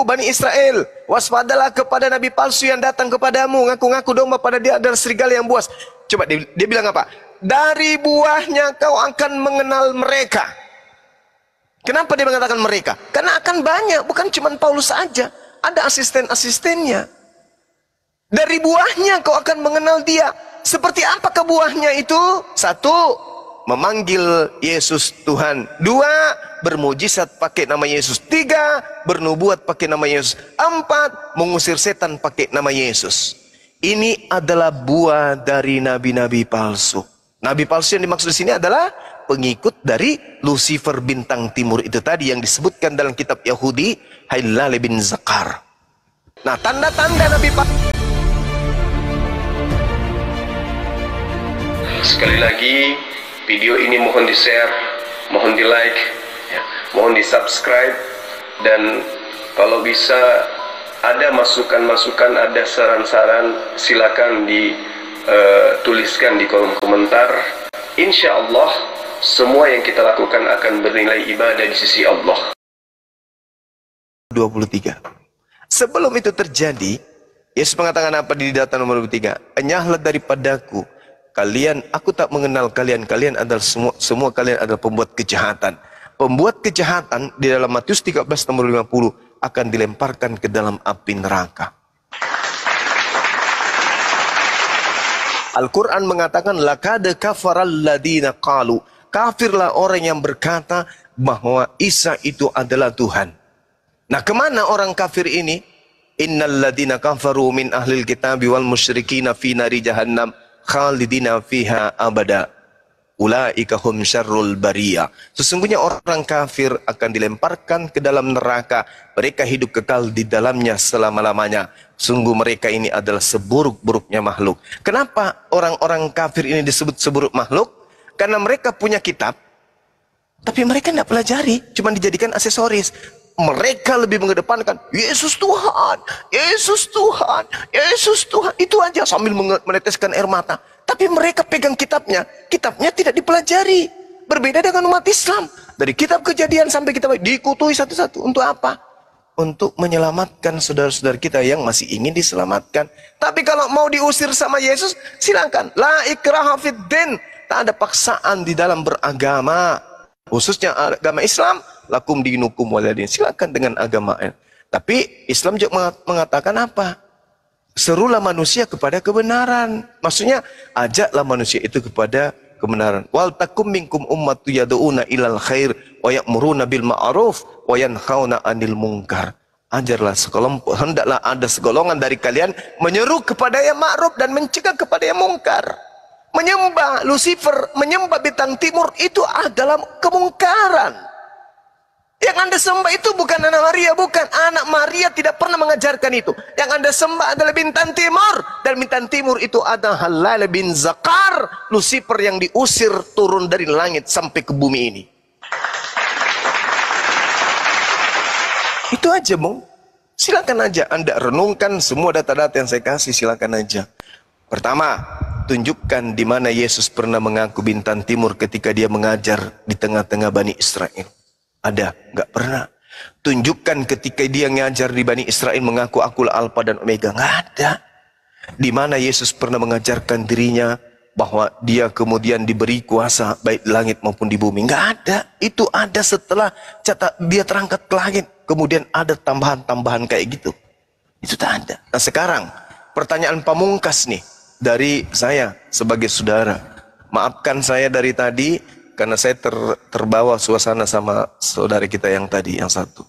Bani Israel, waspadalah kepada nabi palsu yang datang kepadamu, ngaku-ngaku domba pada dia adalah serigala yang buas. Coba dia, dia bilang apa? Dari buahnya kau akan mengenal mereka. Kenapa dia mengatakan mereka? Karena akan banyak, bukan cuma Paulus saja. Ada asisten-asistennya. Dari buahnya kau akan mengenal dia. Seperti apa kebuahnya itu? Satu, memanggil Yesus Tuhan. Dua, bermujizat pakai nama Yesus. Tiga, bernubuat pakai nama Yesus. Empat, mengusir setan pakai nama Yesus. Ini adalah buah dari nabi-nabi palsu. Nabi palsu yang dimaksud di sini adalah pengikut dari Lucifer bintang timur itu tadi yang disebutkan dalam kitab Yahudi Hailal bin Zakar. Nah, tanda-tanda nabi palsu Sekali lagi Video ini mohon di share, mohon di like, ya, mohon di subscribe dan kalau bisa ada masukan-masukan, ada saran-saran silakan dituliskan eh, di kolom komentar. Insya Allah semua yang kita lakukan akan bernilai ibadah di sisi Allah. 23. Sebelum itu terjadi, Yesus mengatakan apa di data nomor 23? Enyahlah daripadaku, kalian aku tak mengenal kalian kalian adalah semua semua kalian adalah pembuat kejahatan pembuat kejahatan di dalam Matius 13 nomor 50 akan dilemparkan ke dalam api neraka Al-Quran mengatakan lakade kafaral ladina qalu kafirlah orang yang berkata bahwa Isa itu adalah Tuhan nah kemana orang kafir ini innal ladina kafaru min ahlil kitabi wal musyrikina fi nari jahannam khalidina fiha abada ulaika hum syarrul bariyah. Sesungguhnya orang kafir akan dilemparkan ke dalam neraka. Mereka hidup kekal di dalamnya selama-lamanya. Sungguh mereka ini adalah seburuk-buruknya makhluk. Kenapa orang-orang kafir ini disebut seburuk makhluk? Karena mereka punya kitab, tapi mereka tidak pelajari, cuma dijadikan aksesoris mereka lebih mengedepankan Yesus Tuhan, Yesus Tuhan, Yesus Tuhan. Itu aja sambil meneteskan air mata. Tapi mereka pegang kitabnya, kitabnya tidak dipelajari. Berbeda dengan umat Islam. Dari kitab kejadian sampai kitab dikutui satu-satu. Untuk apa? Untuk menyelamatkan saudara-saudara kita yang masih ingin diselamatkan. Tapi kalau mau diusir sama Yesus, silakan. La ikraha fid Tak ada paksaan di dalam beragama. Khususnya agama Islam, lakum dinukum waladin. Silakan dengan agama. Tapi Islam juga mengatakan apa? Serulah manusia kepada kebenaran. Maksudnya ajaklah manusia itu kepada kebenaran. Wal takum minkum ummatu yad'una ilal khair wa ya'muruna bil ma'ruf wa yanhauna 'anil munkar. Ajarlah sekelompok, hendaklah ada segolongan dari kalian menyeru kepada yang ma'ruf dan mencegah kepada yang mungkar. Menyembah Lucifer, menyembah bintang timur itu adalah kemungkaran. Yang anda sembah itu bukan anak Maria, bukan anak Maria tidak pernah mengajarkan itu. Yang anda sembah adalah bintang timur dan bintang timur itu adalah Halal bin Zakar, Lucifer yang diusir turun dari langit sampai ke bumi ini. Itu aja, Bung. Silakan aja Anda renungkan semua data-data yang saya kasih, silakan aja. Pertama, tunjukkan di mana Yesus pernah mengaku bintang timur ketika dia mengajar di tengah-tengah Bani Israel. Ada, nggak pernah. Tunjukkan ketika dia ngajar di Bani Israel mengaku akulah Alfa dan Omega. Nggak ada. Di mana Yesus pernah mengajarkan dirinya bahwa dia kemudian diberi kuasa baik di langit maupun di bumi. Nggak ada. Itu ada setelah catat dia terangkat ke langit. Kemudian ada tambahan-tambahan kayak gitu. Itu tak ada. Nah sekarang pertanyaan pamungkas nih dari saya sebagai saudara. Maafkan saya dari tadi karena saya ter, terbawa suasana sama saudari kita yang tadi yang satu.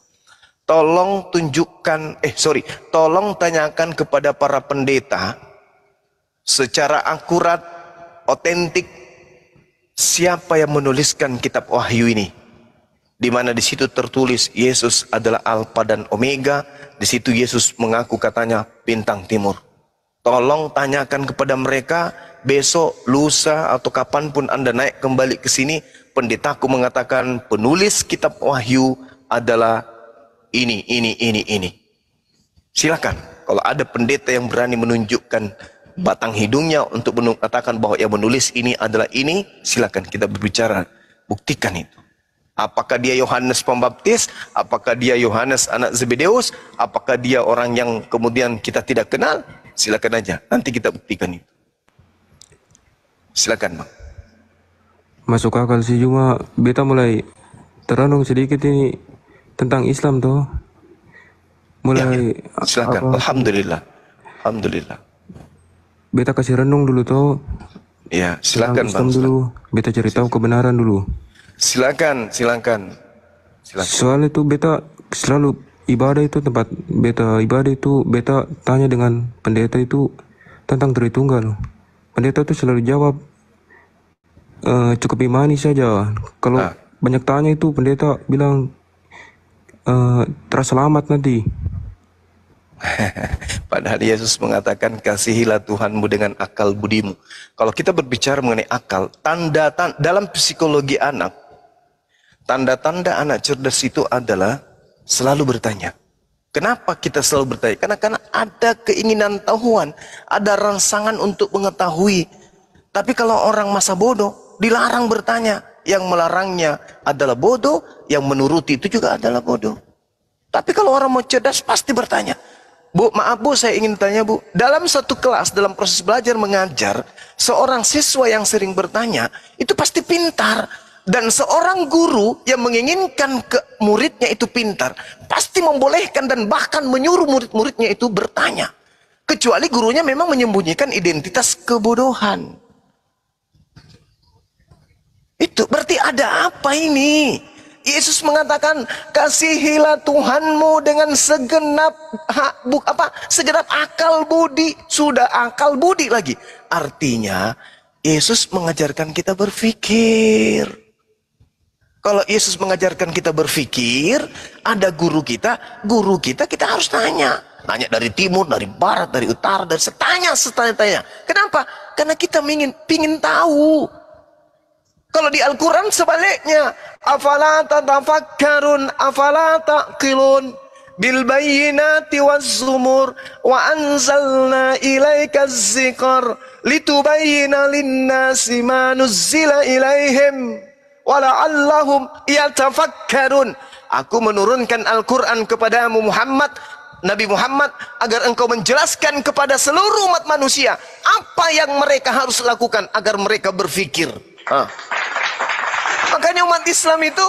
Tolong tunjukkan, eh sorry, tolong tanyakan kepada para pendeta secara akurat, otentik, siapa yang menuliskan kitab wahyu ini. Di mana di situ tertulis Yesus adalah Alfa dan Omega, di situ Yesus mengaku katanya bintang timur. Tolong tanyakan kepada mereka besok, lusa atau kapanpun Anda naik kembali ke sini, pendetaku mengatakan penulis kitab wahyu adalah ini, ini, ini, ini. Silakan kalau ada pendeta yang berani menunjukkan batang hidungnya untuk mengatakan bahwa yang menulis ini adalah ini, silakan kita berbicara, buktikan itu. Apakah dia Yohanes Pembaptis? Apakah dia Yohanes anak Zebedeus? Apakah dia orang yang kemudian kita tidak kenal? Silakan aja, nanti kita buktikan itu. Silakan, Bang. Masuk akal sih cuma beta mulai terenung sedikit ini tentang Islam tuh. Mulai ya, ya, silakan. Apa? Alhamdulillah. Alhamdulillah. Beta kasih renung dulu tuh. Ya, silakan Islam Bang. dulu. Beta cari kebenaran dulu. Silakan, silakan. Silakan. Soal itu beta selalu ibadah itu tempat beta ibadah itu beta tanya dengan pendeta itu tentang Tritunggal pendeta itu selalu jawab e, cukup imani saja. Kalau ah. banyak tanya itu pendeta bilang e, eh, terasa selamat nanti. Padahal Yesus mengatakan kasihilah Tuhanmu dengan akal budimu. Kalau kita berbicara mengenai akal, tanda, tanda dalam psikologi anak, tanda-tanda anak cerdas itu adalah selalu bertanya. Kenapa kita selalu bertanya? Karena karena ada keinginan tahuan, ada rangsangan untuk mengetahui. Tapi kalau orang masa bodoh, dilarang bertanya. Yang melarangnya adalah bodoh, yang menuruti itu juga adalah bodoh. Tapi kalau orang mau cerdas pasti bertanya. Bu, maaf bu, saya ingin tanya bu. Dalam satu kelas, dalam proses belajar mengajar, seorang siswa yang sering bertanya, itu pasti pintar. Dan seorang guru yang menginginkan ke muridnya itu pintar, pasti membolehkan dan bahkan menyuruh murid-muridnya itu bertanya. Kecuali gurunya memang menyembunyikan identitas kebodohan. Itu berarti ada apa ini? Yesus mengatakan kasihilah Tuhanmu dengan segenap hak bu, apa segenap akal budi sudah akal budi lagi artinya Yesus mengajarkan kita berpikir kalau Yesus mengajarkan kita berpikir, ada guru kita, guru kita kita harus tanya. Tanya dari timur, dari barat, dari utara, dari setanya, setanya-tanya. Kenapa? Karena kita ingin, ingin tahu. Kalau di Al-Quran sebaliknya. Afalata tafakkarun, afalata kilun, Bil bayinati zumur wa anzalna ilaika zikar litubayyina linnasi ma nuzzila ilaihim wala'allahum yatafakkarun aku menurunkan Al-Qur'an kepadamu Muhammad Nabi Muhammad agar engkau menjelaskan kepada seluruh umat manusia apa yang mereka harus lakukan agar mereka berfikir. Hah. Makanya umat Islam itu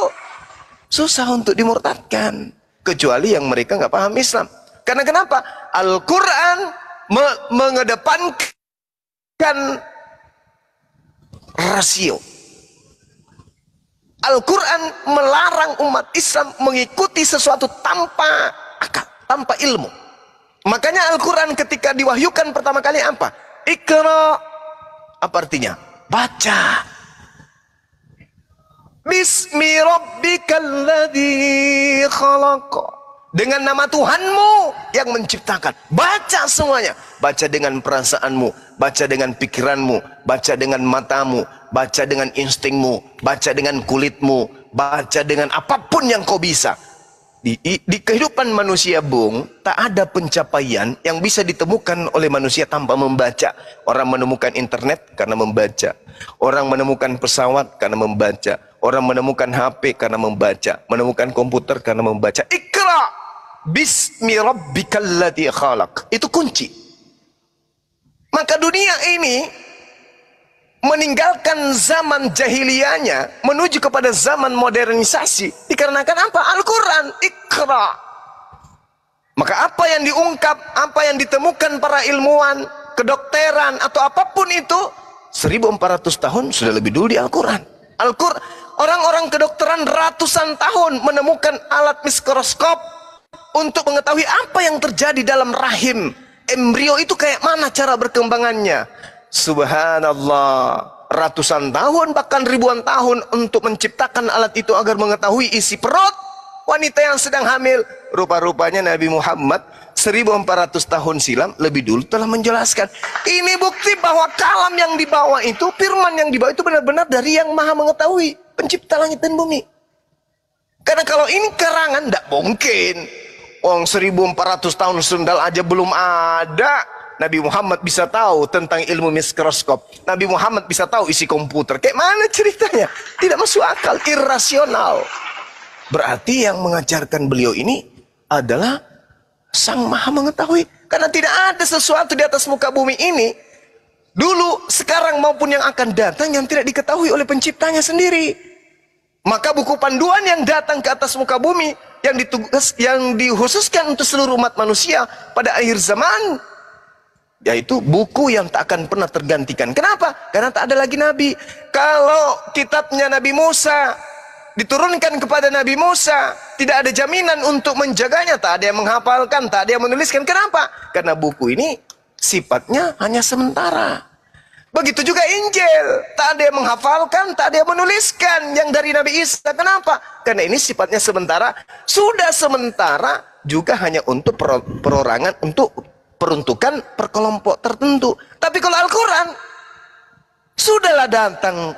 susah untuk dimurtadkan kecuali yang mereka nggak paham Islam. Karena kenapa? Al-Qur'an me mengedepankan rasio. Al-Quran melarang umat Islam mengikuti sesuatu tanpa akal, tanpa ilmu. Makanya Al-Quran ketika diwahyukan pertama kali apa? Ikra. Apa artinya? Baca. Bismi rabbikalladzi khalaqah dengan nama Tuhanmu yang menciptakan. Baca semuanya. Baca dengan perasaanmu, baca dengan pikiranmu, baca dengan matamu, baca dengan instingmu, baca dengan kulitmu, baca dengan apapun yang kau bisa. Di, di kehidupan manusia bung, tak ada pencapaian yang bisa ditemukan oleh manusia tanpa membaca. Orang menemukan internet karena membaca. Orang menemukan pesawat karena membaca. Orang menemukan HP karena membaca. Menemukan komputer karena membaca. Ikra! Bismi khalaq. Itu kunci. Maka dunia ini meninggalkan zaman jahiliyahnya menuju kepada zaman modernisasi dikarenakan apa? Al-Quran, ikhra Maka apa yang diungkap, apa yang ditemukan para ilmuwan, kedokteran, atau apapun itu, 1400 tahun sudah lebih dulu di Al-Quran. al orang-orang kedokteran ratusan tahun menemukan alat mikroskop untuk mengetahui apa yang terjadi dalam rahim. Embrio itu kayak mana cara berkembangannya Subhanallah. Ratusan tahun bahkan ribuan tahun untuk menciptakan alat itu agar mengetahui isi perut wanita yang sedang hamil. Rupa-rupanya Nabi Muhammad 1400 tahun silam lebih dulu telah menjelaskan. Ini bukti bahwa kalam yang dibawa itu, firman yang dibawa itu benar-benar dari yang maha mengetahui. Pencipta langit dan bumi. Karena kalau ini karangan, tidak mungkin. Wong 1400 tahun sendal aja belum ada. Nabi Muhammad bisa tahu tentang ilmu mikroskop. Nabi Muhammad bisa tahu isi komputer. Kayak mana ceritanya? Tidak masuk akal, irasional. Berarti yang mengajarkan beliau ini adalah Sang Maha Mengetahui. Karena tidak ada sesuatu di atas muka bumi ini. Dulu, sekarang maupun yang akan datang yang tidak diketahui oleh penciptanya sendiri. Maka buku panduan yang datang ke atas muka bumi yang ditugas yang dihususkan untuk seluruh umat manusia pada akhir zaman yaitu buku yang tak akan pernah tergantikan. Kenapa? Karena tak ada lagi nabi. Kalau kitabnya Nabi Musa diturunkan kepada Nabi Musa, tidak ada jaminan untuk menjaganya, tak ada yang menghafalkan, tak ada yang menuliskan. Kenapa? Karena buku ini sifatnya hanya sementara. Begitu juga Injil, tak ada yang menghafalkan, tak ada yang menuliskan yang dari Nabi Isa. Kenapa? Karena ini sifatnya sementara, sudah sementara juga hanya untuk perorangan, untuk diperuntukkan per kelompok tertentu. Tapi kalau Al-Quran, sudahlah datang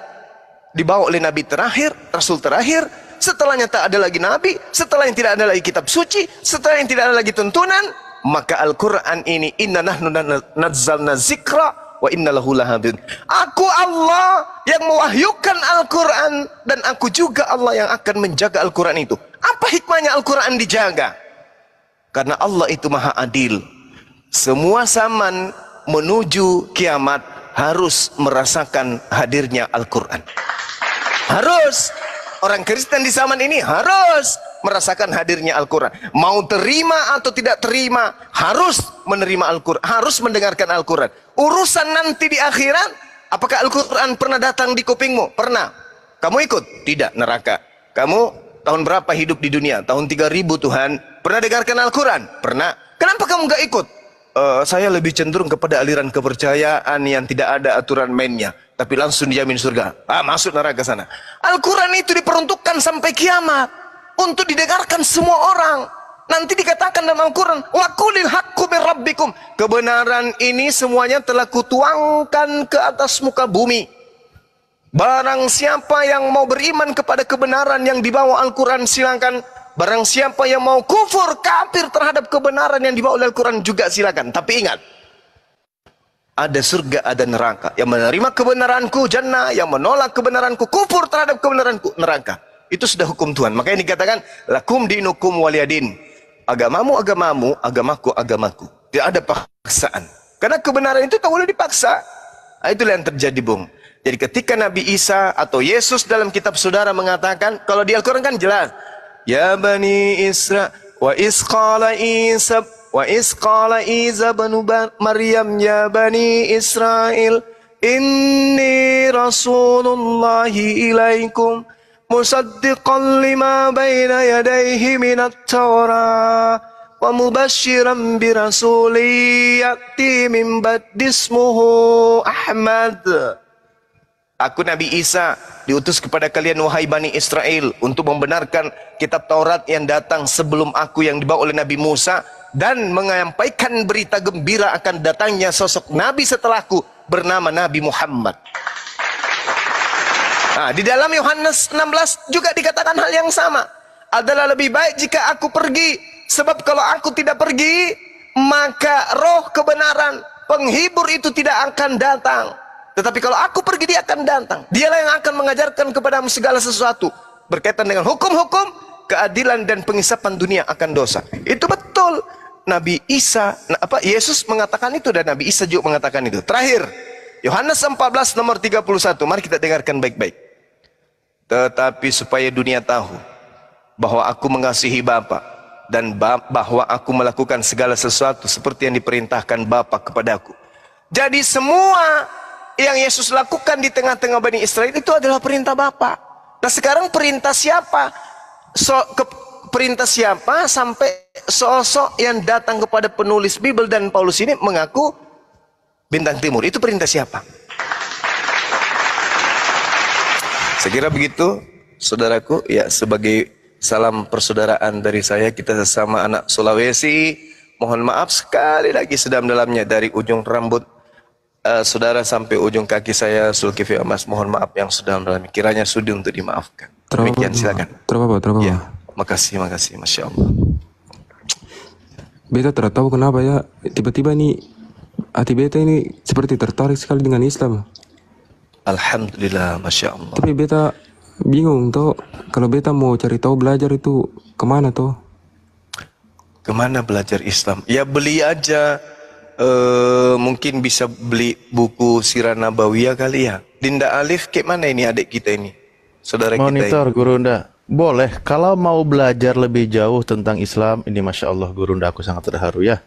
dibawa oleh Nabi terakhir, Rasul terakhir, setelahnya tak ada lagi Nabi, setelah yang tidak ada lagi kitab suci, setelah yang tidak ada lagi tuntunan, maka Al-Quran ini, inna nahnu nazzalna zikra, wa Inna Lahu lahabid. Aku Allah yang mewahyukan Al-Quran dan aku juga Allah yang akan menjaga Al-Quran itu. Apa hikmahnya Al-Quran dijaga? Karena Allah itu maha adil. Semua zaman menuju kiamat harus merasakan hadirnya Al-Quran. Harus. Orang Kristen di zaman ini harus merasakan hadirnya Al-Quran. Mau terima atau tidak terima, harus menerima Al-Quran. Harus mendengarkan Al-Quran. Urusan nanti di akhirat, apakah Al-Quran pernah datang di kupingmu? Pernah. Kamu ikut? Tidak, neraka. Kamu tahun berapa hidup di dunia? Tahun 3000 Tuhan. Pernah dengarkan Al-Quran? Pernah. Kenapa kamu gak ikut? uh, saya lebih cenderung kepada aliran kepercayaan yang tidak ada aturan mainnya, tapi langsung dijamin surga. Ah, masuk neraka sana. Al-Qur'an itu diperuntukkan sampai kiamat untuk didengarkan semua orang. Nanti dikatakan dalam Al-Quran, Wakulil hakku rabbikum. Kebenaran ini semuanya telah kutuangkan ke atas muka bumi. Barang siapa yang mau beriman kepada kebenaran yang dibawa Al-Quran, silakan Barang siapa yang mau kufur kafir terhadap kebenaran yang dibawa oleh Al-Quran juga silakan. Tapi ingat, ada surga, ada neraka. Yang menerima kebenaranku jannah, yang menolak kebenaranku kufur terhadap kebenaranku neraka. Itu sudah hukum Tuhan. Makanya dikatakan lakum dinukum waliyadin. Agamamu agamamu, agamaku agamaku. Tidak ada paksaan. Karena kebenaran itu tak boleh dipaksa. Nah, itulah yang terjadi, Bung. Jadi ketika Nabi Isa atau Yesus dalam kitab saudara mengatakan, kalau di Al-Quran kan jelas, يا بني إسرائيل وإذ قال عيسى وإذ قال عيسى بن مريم يا بني إسرائيل إني رسول الله إليكم مصدقا لما بين يديه من التوراة ومبشرا برسول يأتي من بعد اسمه أحمد Aku Nabi Isa diutus kepada kalian wahai Bani Israel untuk membenarkan kitab Taurat yang datang sebelum aku yang dibawa oleh Nabi Musa dan menyampaikan berita gembira akan datangnya sosok Nabi setelahku bernama Nabi Muhammad. Nah, di dalam Yohanes 16 juga dikatakan hal yang sama. Adalah lebih baik jika aku pergi. Sebab kalau aku tidak pergi, maka roh kebenaran penghibur itu tidak akan datang. Tetapi kalau aku pergi dia akan datang. Dialah yang akan mengajarkan kepadamu segala sesuatu berkaitan dengan hukum-hukum, keadilan dan pengisapan dunia akan dosa. Itu betul. Nabi Isa apa Yesus mengatakan itu dan Nabi Isa juga mengatakan itu. Terakhir, Yohanes 14 nomor 31. Mari kita dengarkan baik-baik. Tetapi supaya dunia tahu bahwa aku mengasihi Bapa dan bahwa aku melakukan segala sesuatu seperti yang diperintahkan Bapa kepadaku. Jadi semua yang Yesus lakukan di tengah-tengah Bani Israel itu adalah perintah Bapa. Nah sekarang perintah siapa? So, ke, perintah siapa sampai sosok yang datang kepada penulis Bible dan Paulus ini mengaku bintang timur. Itu perintah siapa? Saya kira begitu, saudaraku. Ya, sebagai salam persaudaraan dari saya, kita sesama anak Sulawesi. Mohon maaf sekali lagi sedang dalamnya dari ujung rambut uh, saudara sampai ujung kaki saya Sulkifli Mas mohon maaf yang sudah dalam kiranya sudi untuk dimaafkan. Demikian silakan. kasih, terima kasih. makasih, makasih, masya Allah. Beta tidak tahu kenapa ya tiba-tiba ini hati beta ini seperti tertarik sekali dengan Islam. Alhamdulillah, masya Allah. Tapi beta bingung toh kalau beta mau cari tahu belajar itu kemana toh? Kemana belajar Islam? Ya beli aja uh, mungkin bisa beli buku Sirana Nabawiyah kali ya. Dinda Alif, kayak mana ini adik kita ini? Saudara Monitor, kita ini. Gurunda. Boleh, kalau mau belajar lebih jauh tentang Islam, ini Masya Allah Gurunda aku sangat terharu ya.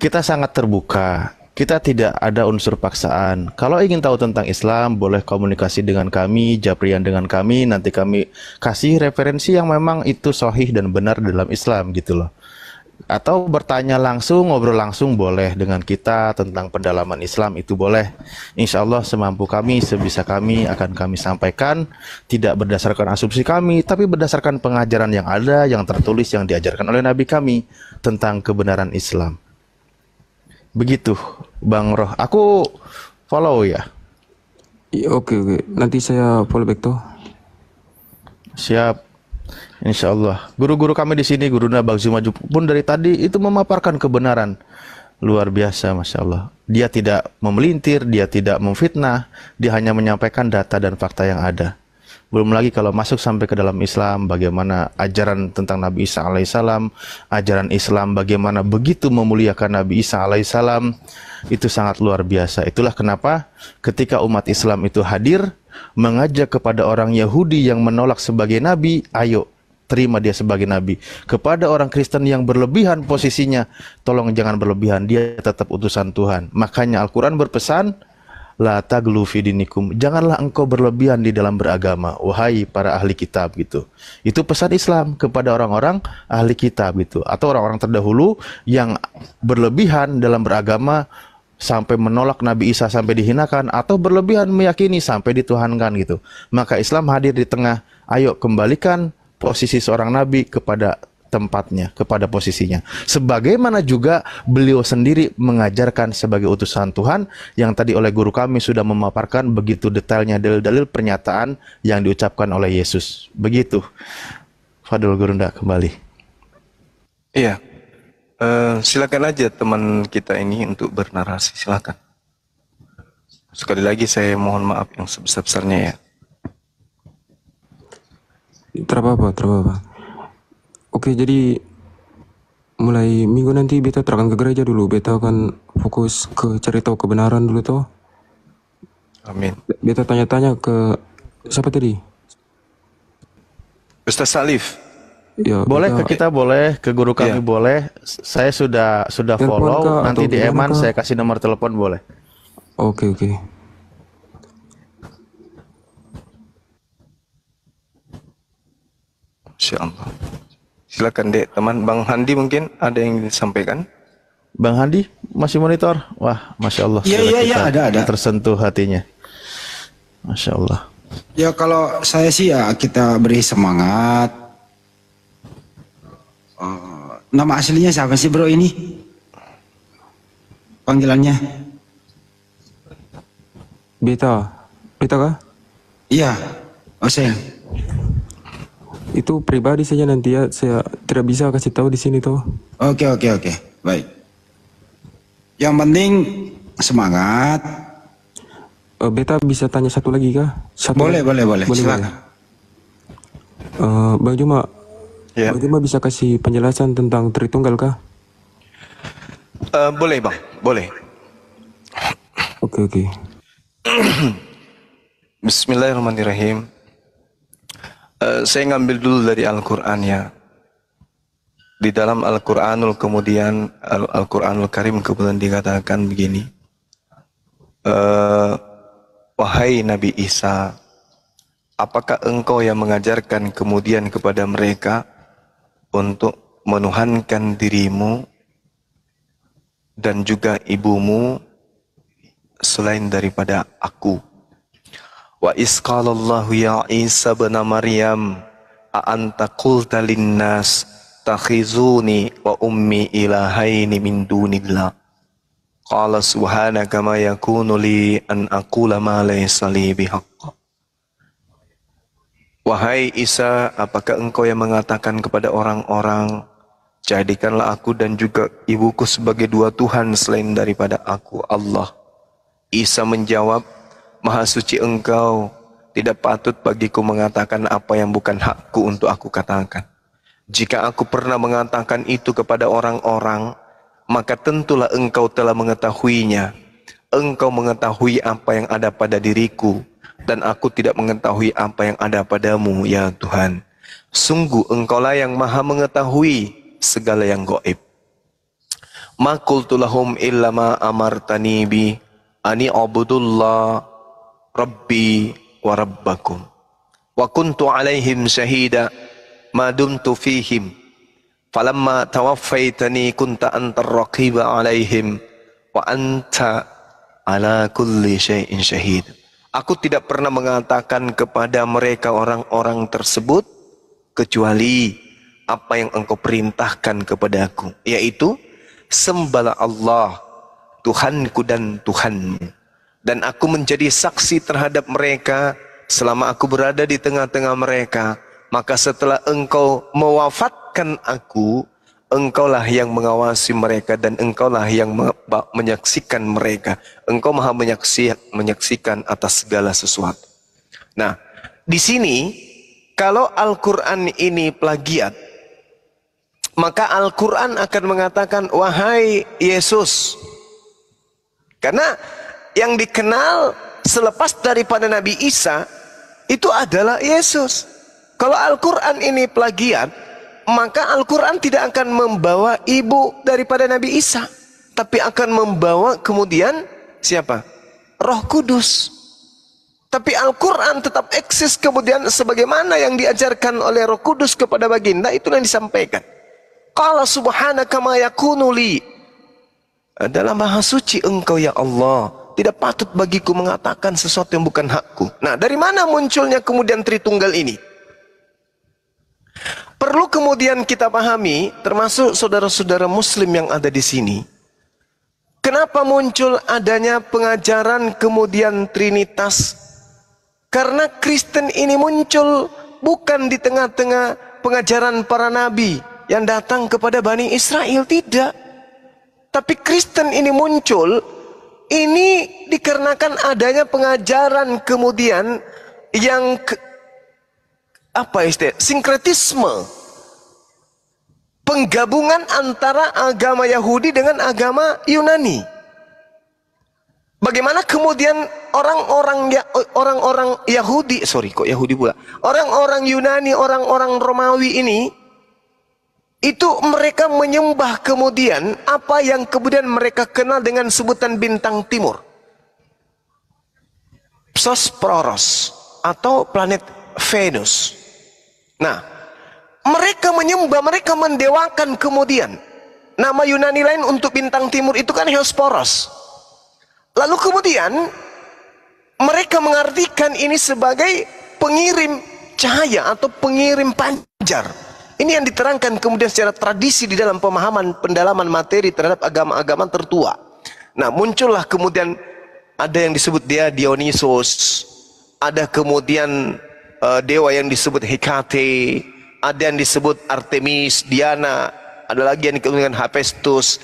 Kita sangat terbuka, kita tidak ada unsur paksaan. Kalau ingin tahu tentang Islam, boleh komunikasi dengan kami, japrian dengan kami, nanti kami kasih referensi yang memang itu sohih dan benar dalam Islam gitu loh atau bertanya langsung, ngobrol langsung boleh dengan kita tentang pendalaman Islam itu boleh. Insya Allah semampu kami, sebisa kami akan kami sampaikan, tidak berdasarkan asumsi kami, tapi berdasarkan pengajaran yang ada, yang tertulis, yang diajarkan oleh Nabi kami tentang kebenaran Islam. Begitu, Bang Roh. Aku follow ya. Iya, oke, oke. Nanti saya follow back tuh. Siap. Insya Allah. Guru-guru kami di sini, guru Bang Zumaju pun dari tadi itu memaparkan kebenaran. Luar biasa, Masya Allah. Dia tidak memelintir, dia tidak memfitnah, dia hanya menyampaikan data dan fakta yang ada. Belum lagi kalau masuk sampai ke dalam Islam, bagaimana ajaran tentang Nabi Isa alaihissalam, ajaran Islam bagaimana begitu memuliakan Nabi Isa alaihissalam, itu sangat luar biasa. Itulah kenapa ketika umat Islam itu hadir, mengajak kepada orang Yahudi yang menolak sebagai Nabi, ayo terima dia sebagai nabi. Kepada orang Kristen yang berlebihan posisinya, tolong jangan berlebihan, dia tetap utusan Tuhan. Makanya Al-Qur'an berpesan, la taglu fidinikum. Janganlah engkau berlebihan di dalam beragama, wahai para ahli kitab gitu. Itu pesan Islam kepada orang-orang ahli kitab gitu atau orang-orang terdahulu yang berlebihan dalam beragama sampai menolak Nabi Isa sampai dihinakan atau berlebihan meyakini sampai dituhankan gitu. Maka Islam hadir di tengah, ayo kembalikan posisi seorang nabi kepada tempatnya, kepada posisinya. Sebagaimana juga beliau sendiri mengajarkan sebagai utusan Tuhan yang tadi oleh guru kami sudah memaparkan begitu detailnya dalil-dalil pernyataan yang diucapkan oleh Yesus. Begitu. Fadul Gurunda kembali. Iya. Uh, silakan aja teman kita ini untuk bernarasi, silakan. Sekali lagi saya mohon maaf yang sebesar-besarnya ya terapa-apa terapa-apa oke jadi mulai minggu nanti beta terangkan ke gereja dulu beta akan fokus ke cari tahu kebenaran dulu toh amin beta tanya-tanya ke siapa tadi Ustaz Salif Ya, boleh beta... ke kita boleh ke guru kami ya. boleh saya sudah sudah telepon follow kah, nanti di Eman saya kasih nomor telepon boleh oke oke Masya Allah. Silakan dek teman Bang Handi mungkin ada yang disampaikan. Bang Handi masih monitor. Wah, masya Allah. Iya iya iya ada ada. Tersentuh hatinya. Masya Allah. Ya kalau saya sih ya kita beri semangat. Uh, nama aslinya siapa sih bro ini? Panggilannya? Bito. Bito kah? Iya. Oseng itu pribadi saja nanti ya saya tidak bisa kasih tahu di sini tuh oke oke oke baik yang penting semangat uh, beta bisa tanya satu lagi kah satu boleh lagi. boleh boleh, boleh silakan Uh, bang Juma yeah. bang Juma bisa kasih penjelasan tentang Tritunggal kah uh, boleh bang boleh oke okay, oke okay. Bismillahirrahmanirrahim Eh, saya ngambil dulu dari Al-Quran ya. Di dalam Al-Quranul kemudian Al-Quranul Karim kemudian dikatakan begini. Uh, Wahai Nabi Isa, apakah engkau yang mengajarkan kemudian kepada mereka untuk menuhankan dirimu dan juga ibumu selain daripada aku? Wa isqalallahu ya Isa bin Maryam a anta qulta linnas takhizuni wa ummi ilahaini min dunillah. Qala subhanaka ma yakunu li an aqula ma laysa li Wahai Isa, apakah engkau yang mengatakan kepada orang-orang, jadikanlah aku dan juga ibuku sebagai dua Tuhan selain daripada aku, Allah. Isa menjawab, Maha suci engkau, tidak patut bagiku mengatakan apa yang bukan hakku untuk aku katakan. Jika aku pernah mengatakan itu kepada orang-orang, maka tentulah engkau telah mengetahuinya. Engkau mengetahui apa yang ada pada diriku, dan aku tidak mengetahui apa yang ada padamu, ya Tuhan. Sungguh engkaulah yang maha mengetahui segala yang goib. Makultulahum illama amartani bi ani abudullah Rabbi wa Rabbakum. Wa kuntu alaihim syahida ma dumtu fihim. Falamma tawaffaitani kunta antar raqiba alaihim wa anta ala kulli syai'in syahid. Aku tidak pernah mengatakan kepada mereka orang-orang tersebut kecuali apa yang engkau perintahkan kepadaku yaitu sembala Allah Tuhanku dan Tuhanmu dan aku menjadi saksi terhadap mereka selama aku berada di tengah-tengah mereka. Maka setelah engkau mewafatkan aku, engkaulah yang mengawasi mereka dan engkaulah yang menyaksikan mereka. Engkau maha menyaksi menyaksikan atas segala sesuatu. Nah, di sini kalau Al-Quran ini plagiat, maka Al-Quran akan mengatakan, wahai Yesus. Karena yang dikenal selepas daripada Nabi Isa itu adalah Yesus. Kalau Al-Quran ini plagiat, maka Al-Quran tidak akan membawa ibu daripada Nabi Isa. Tapi akan membawa kemudian siapa? Roh Kudus. Tapi Al-Quran tetap eksis kemudian sebagaimana yang diajarkan oleh Roh Kudus kepada baginda itu yang disampaikan. Qala subhanaka ma yakunu li. Adalah maha suci engkau ya Allah tidak patut bagiku mengatakan sesuatu yang bukan hakku. Nah, dari mana munculnya kemudian Tritunggal ini? Perlu kemudian kita pahami, termasuk saudara-saudara muslim yang ada di sini. Kenapa muncul adanya pengajaran kemudian Trinitas? Karena Kristen ini muncul bukan di tengah-tengah pengajaran para nabi yang datang kepada Bani Israel, tidak. Tapi Kristen ini muncul ini dikarenakan adanya pengajaran kemudian yang ke, apa ya istilah sinkretisme penggabungan antara agama Yahudi dengan agama Yunani. Bagaimana kemudian orang-orang ya, orang-orang Yahudi, sorry kok Yahudi pula, orang-orang Yunani, orang-orang Romawi ini itu mereka menyembah kemudian apa yang kemudian mereka kenal dengan sebutan bintang timur Psosproros atau planet Venus nah mereka menyembah mereka mendewakan kemudian nama Yunani lain untuk bintang timur itu kan Hesperos. lalu kemudian mereka mengartikan ini sebagai pengirim cahaya atau pengirim panjar ini yang diterangkan kemudian secara tradisi di dalam pemahaman pendalaman materi terhadap agama-agama tertua. Nah, muncullah kemudian ada yang disebut dia Dionysos, ada kemudian uh, dewa yang disebut Hekate, ada yang disebut Artemis, Diana, ada lagi yang dengan Hephaestus.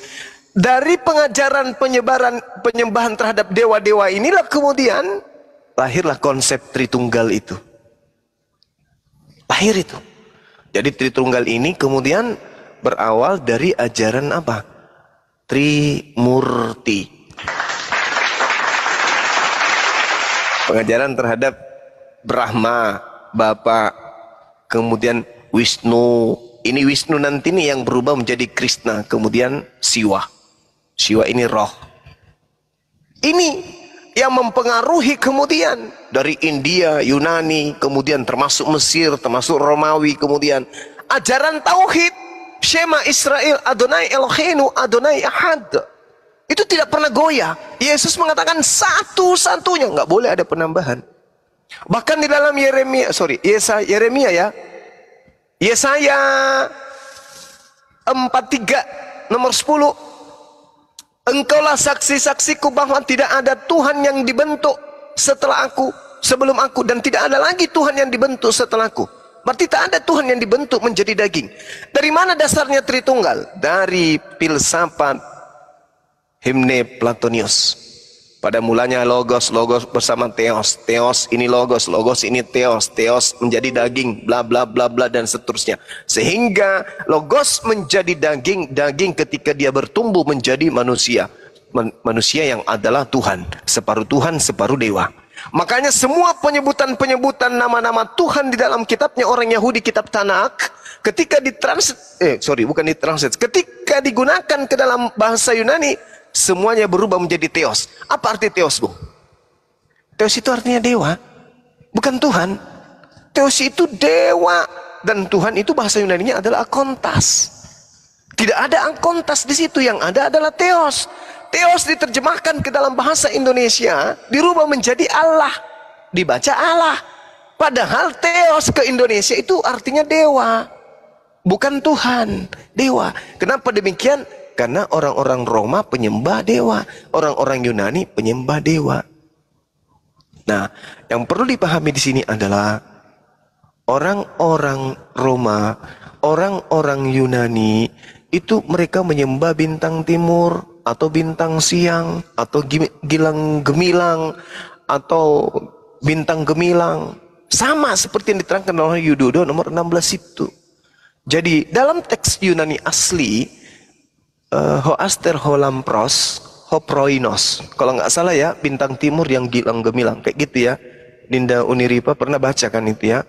Dari pengajaran penyebaran penyembahan terhadap dewa-dewa inilah kemudian lahirlah konsep Tritunggal itu. Lahir itu. Jadi Tritunggal ini kemudian berawal dari ajaran apa? Trimurti. Pengajaran terhadap Brahma, bapak. kemudian Wisnu. Ini Wisnu nanti nih yang berubah menjadi Krishna, kemudian Siwa. Siwa ini roh. Ini yang mempengaruhi kemudian dari India, Yunani, kemudian termasuk Mesir, termasuk Romawi, kemudian ajaran tauhid, Shema Israel, Adonai Eloheinu, Adonai Ahad. Itu tidak pernah goyah. Yesus mengatakan satu-satunya, nggak boleh ada penambahan. Bahkan di dalam Yeremia, sorry, Yesa, Yeremia ya. Yesaya 43 nomor 10 Engkaulah saksi-saksiku bahwa tidak ada Tuhan yang dibentuk setelah aku, sebelum aku. Dan tidak ada lagi Tuhan yang dibentuk setelah aku. Berarti tak ada Tuhan yang dibentuk menjadi daging. Dari mana dasarnya Tritunggal? Dari filsafat Himne Platonius. Pada mulanya logos, logos bersama teos, teos ini logos, logos ini teos, teos menjadi daging, bla bla bla bla dan seterusnya. Sehingga logos menjadi daging, daging ketika dia bertumbuh menjadi manusia. Man manusia yang adalah Tuhan, separuh Tuhan, separuh dewa. Makanya semua penyebutan-penyebutan nama-nama Tuhan di dalam kitabnya orang Yahudi kitab Tanakh, ketika ditransit eh sorry bukan ditransit ketika digunakan ke dalam bahasa Yunani semuanya berubah menjadi teos. Apa arti teos, Bu? Teos itu artinya dewa, bukan Tuhan. Teos itu dewa dan Tuhan itu bahasa Yunani-nya adalah akontas. Tidak ada akontas di situ, yang ada adalah teos. Teos diterjemahkan ke dalam bahasa Indonesia, dirubah menjadi Allah. Dibaca Allah. Padahal teos ke Indonesia itu artinya dewa. Bukan Tuhan, dewa. Kenapa demikian? Karena orang-orang Roma penyembah dewa, orang-orang Yunani penyembah dewa. Nah, yang perlu dipahami di sini adalah orang-orang Roma, orang-orang Yunani itu mereka menyembah bintang timur atau bintang siang atau gilang gemilang atau bintang gemilang sama seperti yang diterangkan oleh Yudodo nomor 16 itu. Jadi dalam teks Yunani asli uh, eh, Hoaster Holampros Hoproinos. Kalau nggak salah ya, bintang timur yang gilang gemilang kayak gitu ya. Ninda Uniripa pernah baca kan itu ya.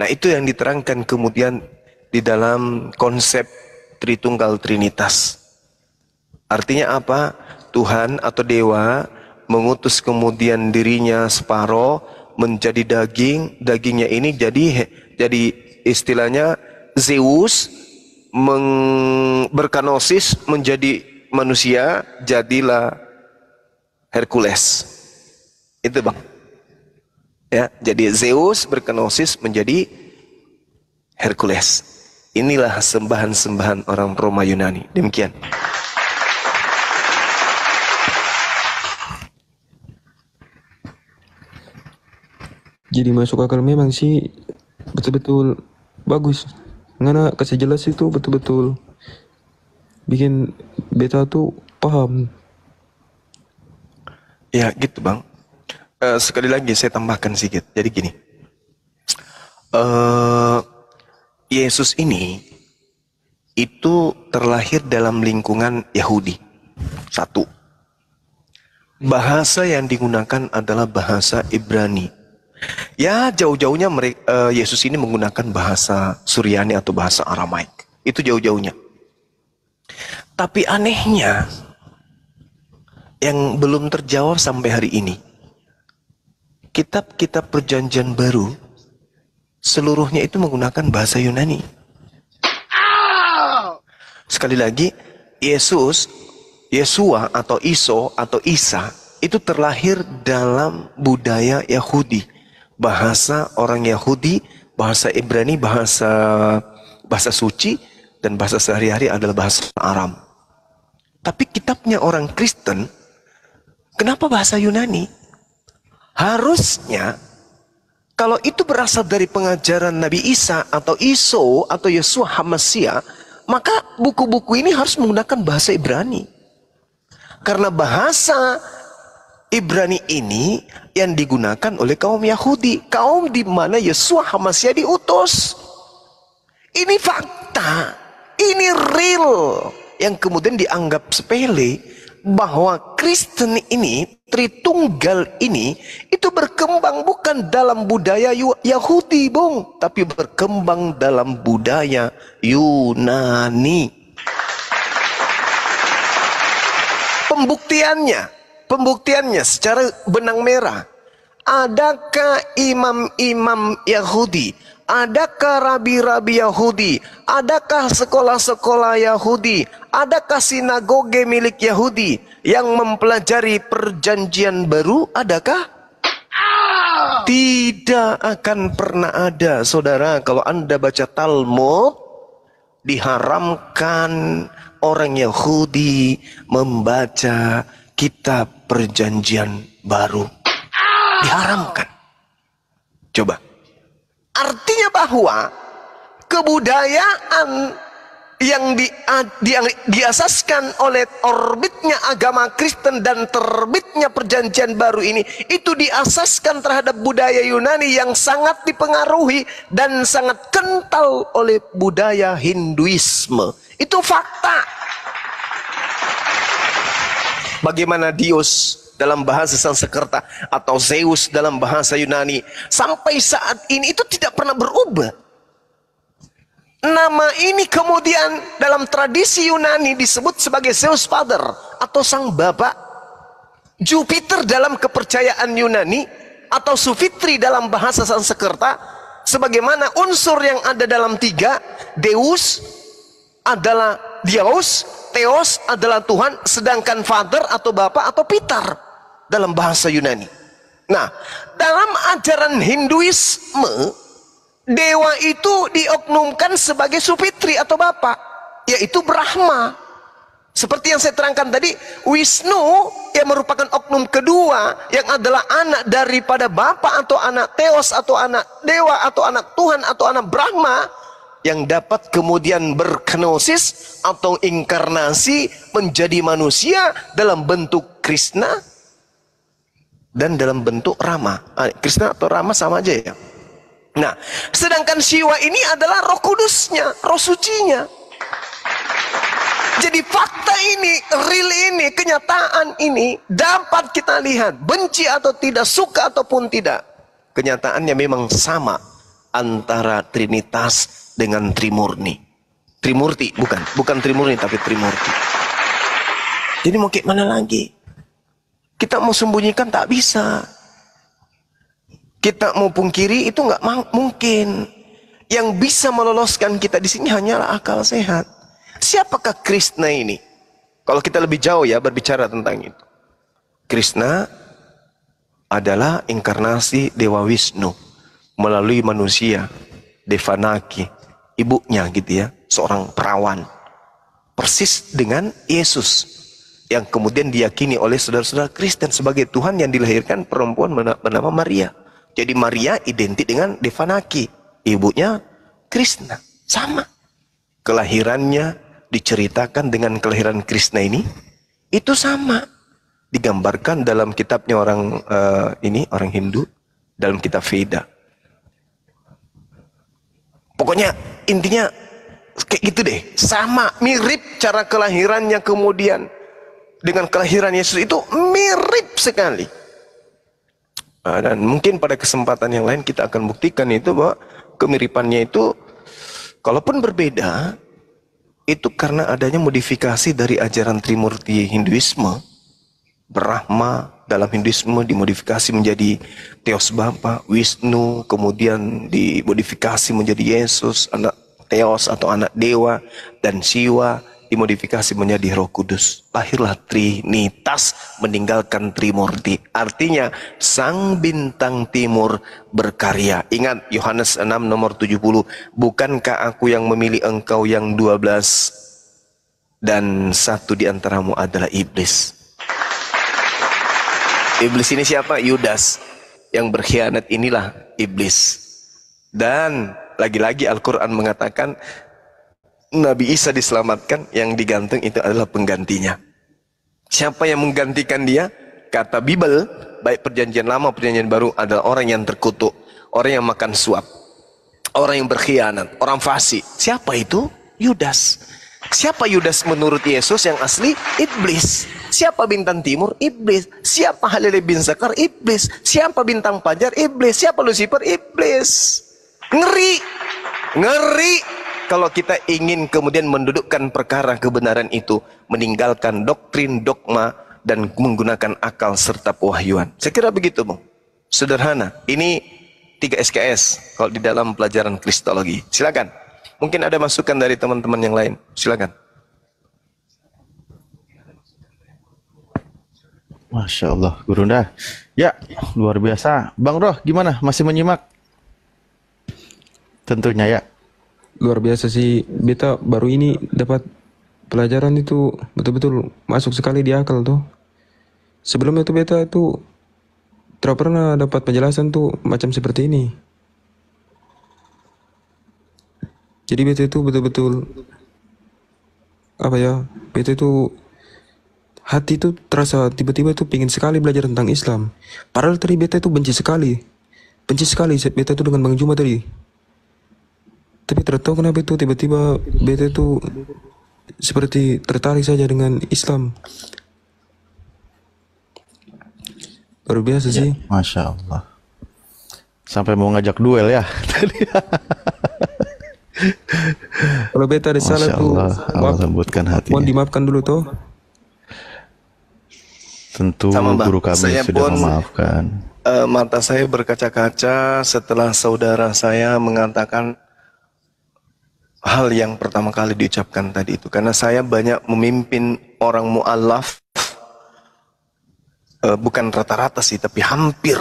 Nah, itu yang diterangkan kemudian di dalam konsep Tritunggal Trinitas. Artinya apa? Tuhan atau dewa mengutus kemudian dirinya separoh menjadi daging, dagingnya ini jadi jadi istilahnya Zeus meng, berkanosis menjadi manusia, jadilah Hercules. Itu bang. Ya, jadi Zeus berkenosis menjadi Hercules. Inilah sembahan-sembahan orang Roma Yunani. Demikian. Jadi masuk akal memang sih betul-betul bagus. Ngana kasih jelas itu betul-betul bikin beta tuh paham. Ya gitu bang. Uh, sekali lagi saya tambahkan sedikit. Jadi gini, uh, Yesus ini itu terlahir dalam lingkungan Yahudi. Satu, bahasa yang digunakan adalah bahasa Ibrani Ya jauh-jauhnya uh, Yesus ini menggunakan bahasa Suryani atau bahasa Aramaik. Itu jauh-jauhnya. Tapi anehnya yang belum terjawab sampai hari ini. Kitab-kitab perjanjian baru seluruhnya itu menggunakan bahasa Yunani. Sekali lagi, Yesus, Yesua atau Iso atau Isa itu terlahir dalam budaya Yahudi bahasa orang Yahudi, bahasa Ibrani, bahasa bahasa suci dan bahasa sehari-hari adalah bahasa Aram. Tapi kitabnya orang Kristen, kenapa bahasa Yunani? Harusnya kalau itu berasal dari pengajaran Nabi Isa atau Iso atau Yesua Hamasia, maka buku-buku ini harus menggunakan bahasa Ibrani. Karena bahasa Ibrani ini yang digunakan oleh kaum Yahudi, kaum di mana Yesus Hamasya diutus. Ini fakta, ini real yang kemudian dianggap sepele bahwa Kristen ini, Tritunggal ini itu berkembang bukan dalam budaya Yahudi, Bung, tapi berkembang dalam budaya Yunani. Pembuktiannya, pembuktiannya secara benang merah. Adakah imam-imam Yahudi? Adakah rabi-rabi Yahudi? Adakah sekolah-sekolah Yahudi? Adakah sinagoge milik Yahudi yang mempelajari perjanjian baru? Adakah? Tidak akan pernah ada, saudara. Kalau Anda baca Talmud, diharamkan orang Yahudi membaca kita perjanjian baru diharamkan. Coba. Artinya bahwa kebudayaan yang di, yang diasaskan oleh orbitnya agama Kristen dan terbitnya perjanjian baru ini itu diasaskan terhadap budaya Yunani yang sangat dipengaruhi dan sangat kental oleh budaya Hinduisme. Itu fakta. Bagaimana Dios dalam bahasa Sanskerta atau Zeus dalam bahasa Yunani sampai saat ini itu tidak pernah berubah. Nama ini kemudian dalam tradisi Yunani disebut sebagai Zeus Father atau Sang Bapa, Jupiter dalam kepercayaan Yunani atau Sufitri dalam bahasa Sanskerta sebagaimana unsur yang ada dalam tiga Deus adalah Dios Theos adalah Tuhan sedangkan Father atau Bapa atau Peter dalam bahasa Yunani. Nah, dalam ajaran Hinduisme dewa itu dioknumkan sebagai supitri atau bapa, yaitu Brahma. Seperti yang saya terangkan tadi, Wisnu yang merupakan oknum kedua yang adalah anak daripada bapa atau anak Theos atau anak dewa atau anak Tuhan atau anak Brahma yang dapat kemudian berkenosis atau inkarnasi menjadi manusia dalam bentuk Krishna dan dalam bentuk Rama. Ah, Krishna atau Rama sama aja ya. Nah, sedangkan Siwa ini adalah roh kudusnya, roh sucinya. Jadi fakta ini, real ini, kenyataan ini dapat kita lihat. Benci atau tidak, suka ataupun tidak. Kenyataannya memang sama antara Trinitas dengan Trimurni. Trimurti bukan, bukan Trimurni tapi Trimurti. Jadi mau kayak mana lagi? Kita mau sembunyikan tak bisa. Kita mau pungkiri itu nggak mungkin. Yang bisa meloloskan kita di sini hanyalah akal sehat. Siapakah Krishna ini? Kalau kita lebih jauh ya berbicara tentang itu. Krishna adalah inkarnasi Dewa Wisnu melalui manusia Devanaki ibunya gitu ya, seorang perawan. Persis dengan Yesus yang kemudian diyakini oleh saudara-saudara Kristen sebagai Tuhan yang dilahirkan perempuan bernama Maria. Jadi Maria identik dengan Devanaki, ibunya Krishna. Sama. Kelahirannya diceritakan dengan kelahiran Krishna ini itu sama digambarkan dalam kitabnya orang uh, ini orang Hindu dalam kitab Veda Pokoknya intinya kayak gitu deh. Sama, mirip cara kelahirannya kemudian dengan kelahiran Yesus itu mirip sekali. Nah, dan mungkin pada kesempatan yang lain kita akan buktikan itu bahwa kemiripannya itu kalaupun berbeda itu karena adanya modifikasi dari ajaran Trimurti Hinduisme, Brahma, dalam Hinduisme dimodifikasi menjadi Theos Bapa, Wisnu, kemudian dimodifikasi menjadi Yesus, anak Theos atau anak dewa dan Siwa dimodifikasi menjadi Roh Kudus. Lahirlah Trinitas meninggalkan Trimurti. Artinya Sang Bintang Timur berkarya. Ingat Yohanes 6 nomor 70, bukankah aku yang memilih engkau yang 12 dan satu di antaramu adalah iblis. Iblis ini siapa? Yudas. Yang berkhianat inilah iblis. Dan lagi-lagi Al-Quran mengatakan Nabi Isa diselamatkan, yang digantung itu adalah penggantinya. Siapa yang menggantikan dia? Kata Bible, baik perjanjian lama, perjanjian baru adalah orang yang terkutuk, orang yang makan suap, orang yang berkhianat, orang fasik. Siapa itu? Yudas. Siapa Yudas menurut Yesus yang asli? Iblis. Siapa bintang timur? Iblis. Siapa Halil bin Zakar? Iblis. Siapa bintang pajar? Iblis. Siapa Lucifer? Iblis. Ngeri. Ngeri. Kalau kita ingin kemudian mendudukkan perkara kebenaran itu, meninggalkan doktrin, dogma, dan menggunakan akal serta pewahyuan. Saya kira begitu, bu. Sederhana. Ini tiga SKS kalau di dalam pelajaran kristologi. Silakan. Mungkin ada masukan dari teman-teman yang lain. Silakan. Masya Allah, Gurunda. Ya, luar biasa. Bang Roh, gimana? Masih menyimak? Tentunya ya. Luar biasa sih, Beta baru ini dapat pelajaran itu betul-betul masuk sekali di akal tuh. Sebelum itu Beta itu tidak pernah dapat penjelasan tuh macam seperti ini. Jadi Beta itu betul-betul apa ya? Beta itu hati itu terasa tiba-tiba itu pingin sekali belajar tentang Islam. Padahal tadi beta itu benci sekali. Benci sekali beta itu dengan Bang Juma tadi. Tapi tahu kenapa itu tiba-tiba beta itu seperti tertarik saja dengan Islam. Luar biasa ya. sih. Masya Allah. Sampai mau ngajak duel ya tadi. Kalau beta ada salah tuh, Allah Allah lembutkan hati. Mohon dimaafkan dulu tuh. Tentu Sama, guru kami saya sudah pun, memaafkan. Uh, mata saya berkaca-kaca setelah saudara saya mengatakan hal yang pertama kali diucapkan tadi itu karena saya banyak memimpin orang mualaf uh, eh, bukan rata-rata sih tapi hampir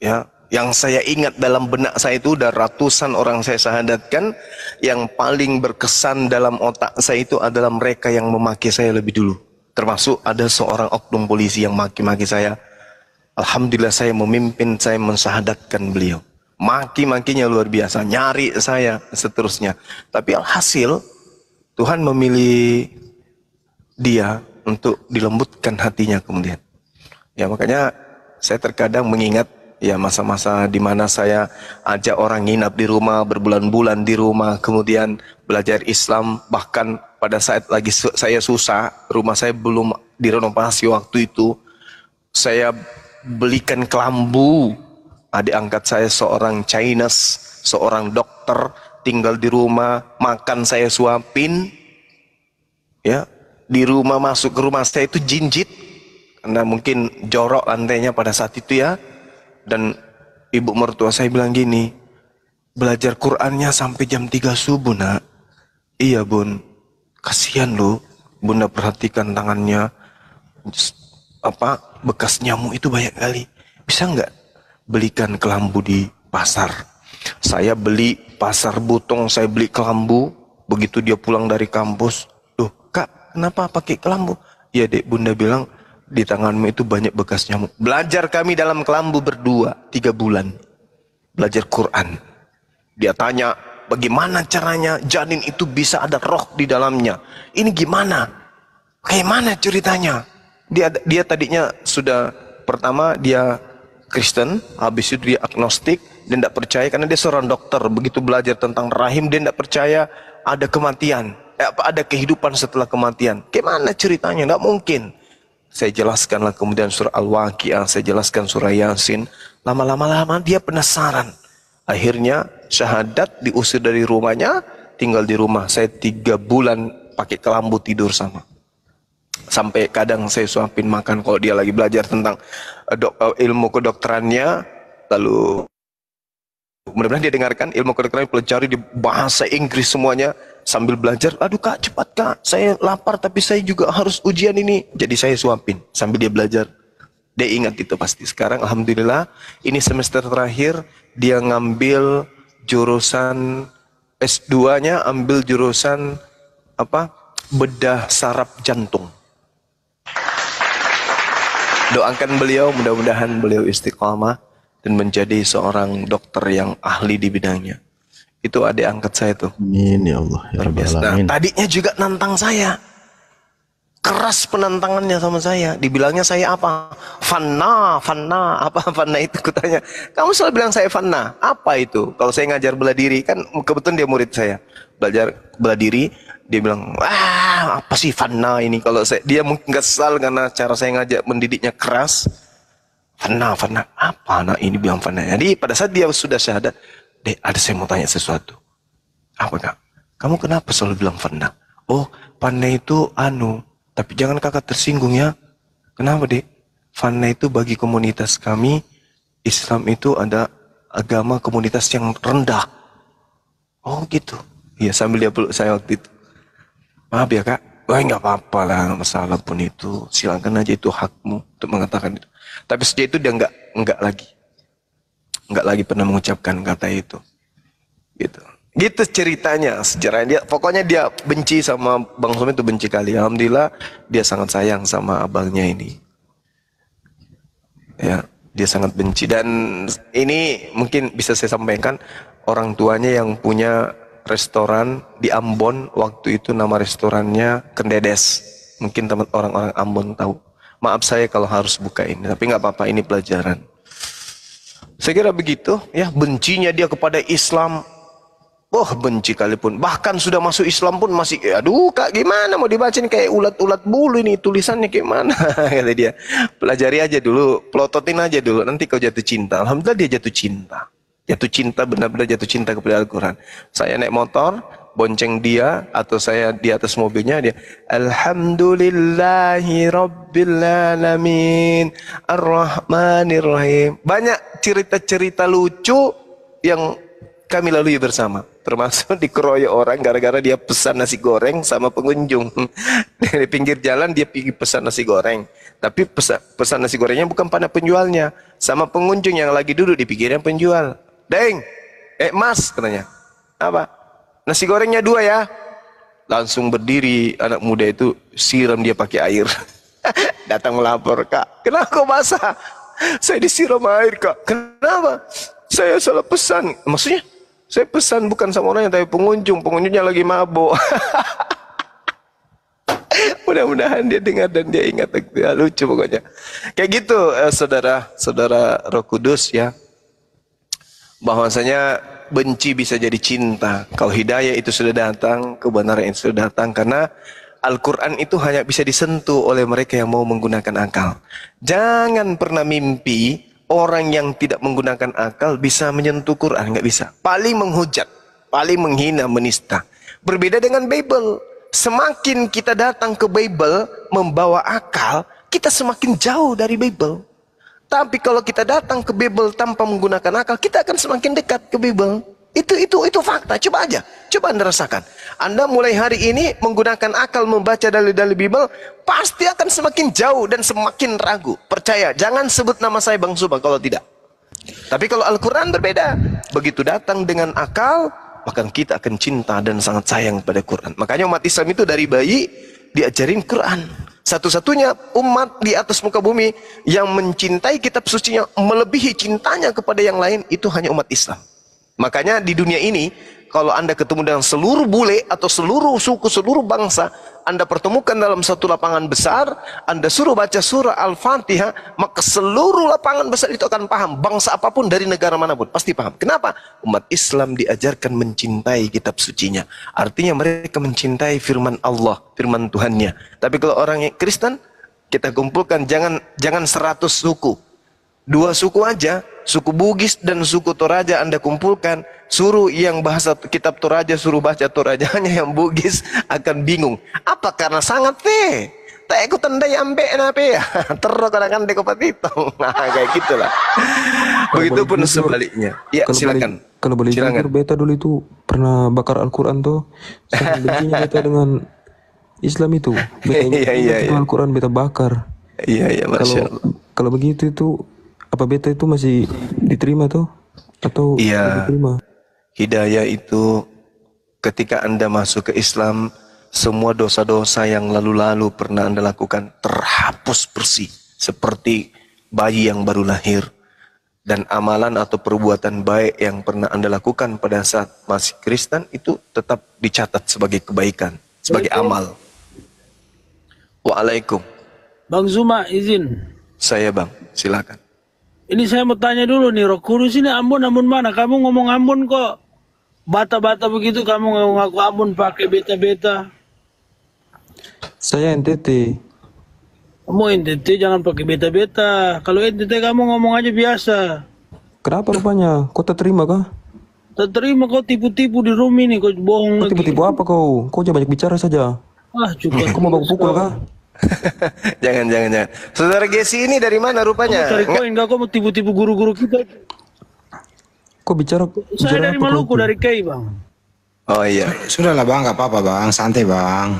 ya yang saya ingat dalam benak saya itu udah ratusan orang saya sahadatkan yang paling berkesan dalam otak saya itu adalah mereka yang memaki saya lebih dulu termasuk ada seorang oknum polisi yang maki-maki saya Alhamdulillah saya memimpin saya mensahadatkan beliau maki-makinya luar biasa nyari saya seterusnya tapi alhasil Tuhan memilih dia untuk dilembutkan hatinya kemudian ya makanya saya terkadang mengingat ya masa-masa di mana saya ajak orang nginap di rumah berbulan-bulan di rumah kemudian belajar Islam bahkan pada saat lagi su saya susah rumah saya belum direnovasi waktu itu saya belikan kelambu adik angkat saya seorang Chinese seorang dokter tinggal di rumah makan saya suapin ya di rumah masuk ke rumah saya itu jinjit karena mungkin jorok lantainya pada saat itu ya dan ibu mertua saya bilang gini, belajar Qurannya sampai jam 3 subuh nak. Iya bun, kasihan lu. Bunda perhatikan tangannya, apa bekas nyamuk itu banyak kali. Bisa nggak belikan kelambu di pasar? Saya beli pasar butong, saya beli kelambu. Begitu dia pulang dari kampus, tuh kak kenapa pakai kelambu? Ya dek bunda bilang di tanganmu itu banyak bekas nyamuk. Belajar kami dalam kelambu berdua, tiga bulan. Belajar Quran. Dia tanya, bagaimana caranya janin itu bisa ada roh di dalamnya? Ini gimana? Gimana ceritanya? Dia, dia tadinya sudah, pertama dia Kristen, habis itu dia agnostik, dan tidak percaya karena dia seorang dokter. Begitu belajar tentang rahim, dia tidak percaya ada kematian, eh, ada kehidupan setelah kematian. Gimana ceritanya? Tidak mungkin. Saya jelaskanlah kemudian surah Al-Waqi'ah, saya jelaskan surah Yasin. Lama-lama-lama dia penasaran. Akhirnya syahadat diusir dari rumahnya, tinggal di rumah. Saya tiga bulan pakai kelambu tidur sama. Sampai kadang saya suapin makan kalau dia lagi belajar tentang eh, eh, ilmu kedokterannya. Lalu mudah-mudahan dia dengarkan ilmu kedokteran pelajari di bahasa Inggris semuanya sambil belajar, aduh kak cepat kak, saya lapar tapi saya juga harus ujian ini. Jadi saya suapin sambil dia belajar. Dia ingat itu pasti. Sekarang Alhamdulillah ini semester terakhir dia ngambil jurusan S2-nya ambil jurusan apa bedah sarap jantung. Doakan beliau mudah-mudahan beliau istiqomah dan menjadi seorang dokter yang ahli di bidangnya. Itu adik angkat saya tuh. Amin ya Allah. Ya Terbiasa. Nah, tadinya juga nantang saya. Keras penantangannya sama saya. Dibilangnya saya apa? Fanna, fanna. Apa fanna itu? Kutanya. Kamu selalu bilang saya fanna. Apa itu? Kalau saya ngajar bela diri, kan kebetulan dia murid saya. Belajar bela diri, dia bilang, wah, apa sih fanna ini? Kalau saya, dia mungkin kesal karena cara saya ngajak mendidiknya keras. Fana, Fana, apa anak ini bilang Fana? Jadi pada saat dia sudah syahadat, Dek, ada saya mau tanya sesuatu. Apa kak? Kamu kenapa selalu bilang Fanda? Oh, Fanda itu anu. Tapi jangan kakak tersinggung ya. Kenapa dek? Fana itu bagi komunitas kami, Islam itu ada agama komunitas yang rendah. Oh gitu. Iya sambil dia peluk saya waktu itu. Maaf ya kak. Wah oh, nggak apa-apa lah masalah pun itu. silahkan aja itu hakmu untuk mengatakan itu. Tapi sejak itu dia nggak nggak lagi nggak lagi pernah mengucapkan kata itu gitu gitu ceritanya sejarahnya dia pokoknya dia benci sama bang Sumi itu benci kali alhamdulillah dia sangat sayang sama abangnya ini ya dia sangat benci dan ini mungkin bisa saya sampaikan orang tuanya yang punya restoran di Ambon waktu itu nama restorannya Kendedes mungkin teman orang-orang Ambon tahu maaf saya kalau harus buka ini tapi nggak apa-apa ini pelajaran saya kira begitu, ya bencinya dia kepada Islam. Oh benci kali pun. Bahkan sudah masuk Islam pun masih, eh, aduh kak gimana mau dibacain kayak ulat-ulat bulu ini tulisannya gimana kata dia. Pelajari aja dulu, pelototin aja dulu. Nanti kau jatuh cinta. Alhamdulillah dia jatuh cinta. Jatuh cinta benar-benar jatuh cinta kepada Al-Quran. Saya naik motor, bonceng dia atau saya di atas mobilnya dia Alhamdulillahi Rabbil Alamin Ar-Rahmanir banyak cerita-cerita lucu yang kami lalui bersama termasuk dikeroyok orang gara-gara dia pesan nasi goreng sama pengunjung di pinggir jalan dia pergi pesan nasi goreng tapi pesan, pesan nasi gorengnya bukan pada penjualnya sama pengunjung yang lagi duduk di pinggiran penjual Deng, eh mas katanya. Apa? Nasi gorengnya dua ya. Langsung berdiri anak muda itu siram dia pakai air. Datang melapor, Kak. Kenapa kok basah? Saya disiram air, Kak. Kenapa? Saya salah pesan. Maksudnya? Saya pesan bukan sama orangnya tapi pengunjung. Pengunjungnya lagi mabuk. Mudah-mudahan dia dengar dan dia ingat ya, lucu pokoknya. Kayak gitu eh, saudara saudara Roh Kudus ya. Bahwasanya benci bisa jadi cinta. Kalau hidayah itu sudah datang, kebenaran itu sudah datang karena Al-Quran itu hanya bisa disentuh oleh mereka yang mau menggunakan akal. Jangan pernah mimpi orang yang tidak menggunakan akal bisa menyentuh Quran, nggak bisa. Paling menghujat, paling menghina, menista. Berbeda dengan Bible. Semakin kita datang ke Bible membawa akal, kita semakin jauh dari Bible. Tapi kalau kita datang ke Bible tanpa menggunakan akal, kita akan semakin dekat ke Bible. Itu itu itu fakta. Coba aja, coba Anda rasakan. Anda mulai hari ini menggunakan akal membaca dalil-dalil Bible, pasti akan semakin jauh dan semakin ragu. Percaya, jangan sebut nama saya Bang Suba kalau tidak. Tapi kalau Al-Qur'an berbeda. Begitu datang dengan akal, bahkan kita akan cinta dan sangat sayang pada Quran. Makanya umat Islam itu dari bayi diajarin Quran. Satu-satunya umat di atas muka bumi yang mencintai kitab Suci sucinya melebihi cintanya kepada yang lain itu hanya umat Islam. Makanya di dunia ini kalau Anda ketemu dengan seluruh bule atau seluruh suku, seluruh bangsa, Anda pertemukan dalam satu lapangan besar, Anda suruh baca surah Al-Fatihah, maka seluruh lapangan besar itu akan paham. Bangsa apapun dari negara manapun, pasti paham. Kenapa? Umat Islam diajarkan mencintai kitab sucinya. Artinya mereka mencintai firman Allah, firman Tuhannya. Tapi kalau orang Kristen, kita kumpulkan jangan jangan 100 suku, Dua suku aja, suku Bugis dan suku Toraja Anda kumpulkan, suruh yang bahasa kitab Toraja suruh baca Torajanya yang Bugis akan bingung. Apa karena sangat teh? tak ikut tandai ambe nape ya terus kadang deko itu, nah kayak gitulah begitu pun sebaliknya ya kalau silakan boleh, kalau boleh silakan. jujur beta dulu itu pernah bakar Al-Qur'an tuh Sebenarnya beta dengan Islam itu beta iya, iya, iya. Al-Qur'an beta bakar iya iya kalau kalau begitu itu apa beta itu masih diterima tuh atau iya diterima? hidayah itu ketika anda masuk ke Islam semua dosa-dosa yang lalu-lalu pernah anda lakukan terhapus bersih seperti bayi yang baru lahir dan amalan atau perbuatan baik yang pernah anda lakukan pada saat masih Kristen itu tetap dicatat sebagai kebaikan sebagai amal Waalaikum Bang Zuma izin saya bang silakan ini saya mau tanya dulu nih, Roh Kudus ini Ambon, Ambon mana? Kamu ngomong Ambon kok. Bata-bata begitu kamu ngomong aku Ambon pakai beta-beta. Saya NTT. Kamu NTT jangan pakai beta-beta. Kalau NTT kamu ngomong aja biasa. Kenapa rupanya? Kau tak terima kah? Tak terima kau tipu-tipu di room ini, kau bohong. Kau tipu-tipu apa kau? Kau jangan banyak bicara saja. Ah, juga. Kau mau baku pukul kah? jangan, jangan, jangan. Saudara Gesi ini dari mana rupanya? Kamu cari enggak. kau enggak kamu mau tipu-tipu guru-guru kita. Kok bicara? Saya bicara dari Maluku, dari Kei, bang. Oh iya. Sudahlah bang, Gak apa-apa bang, santai bang.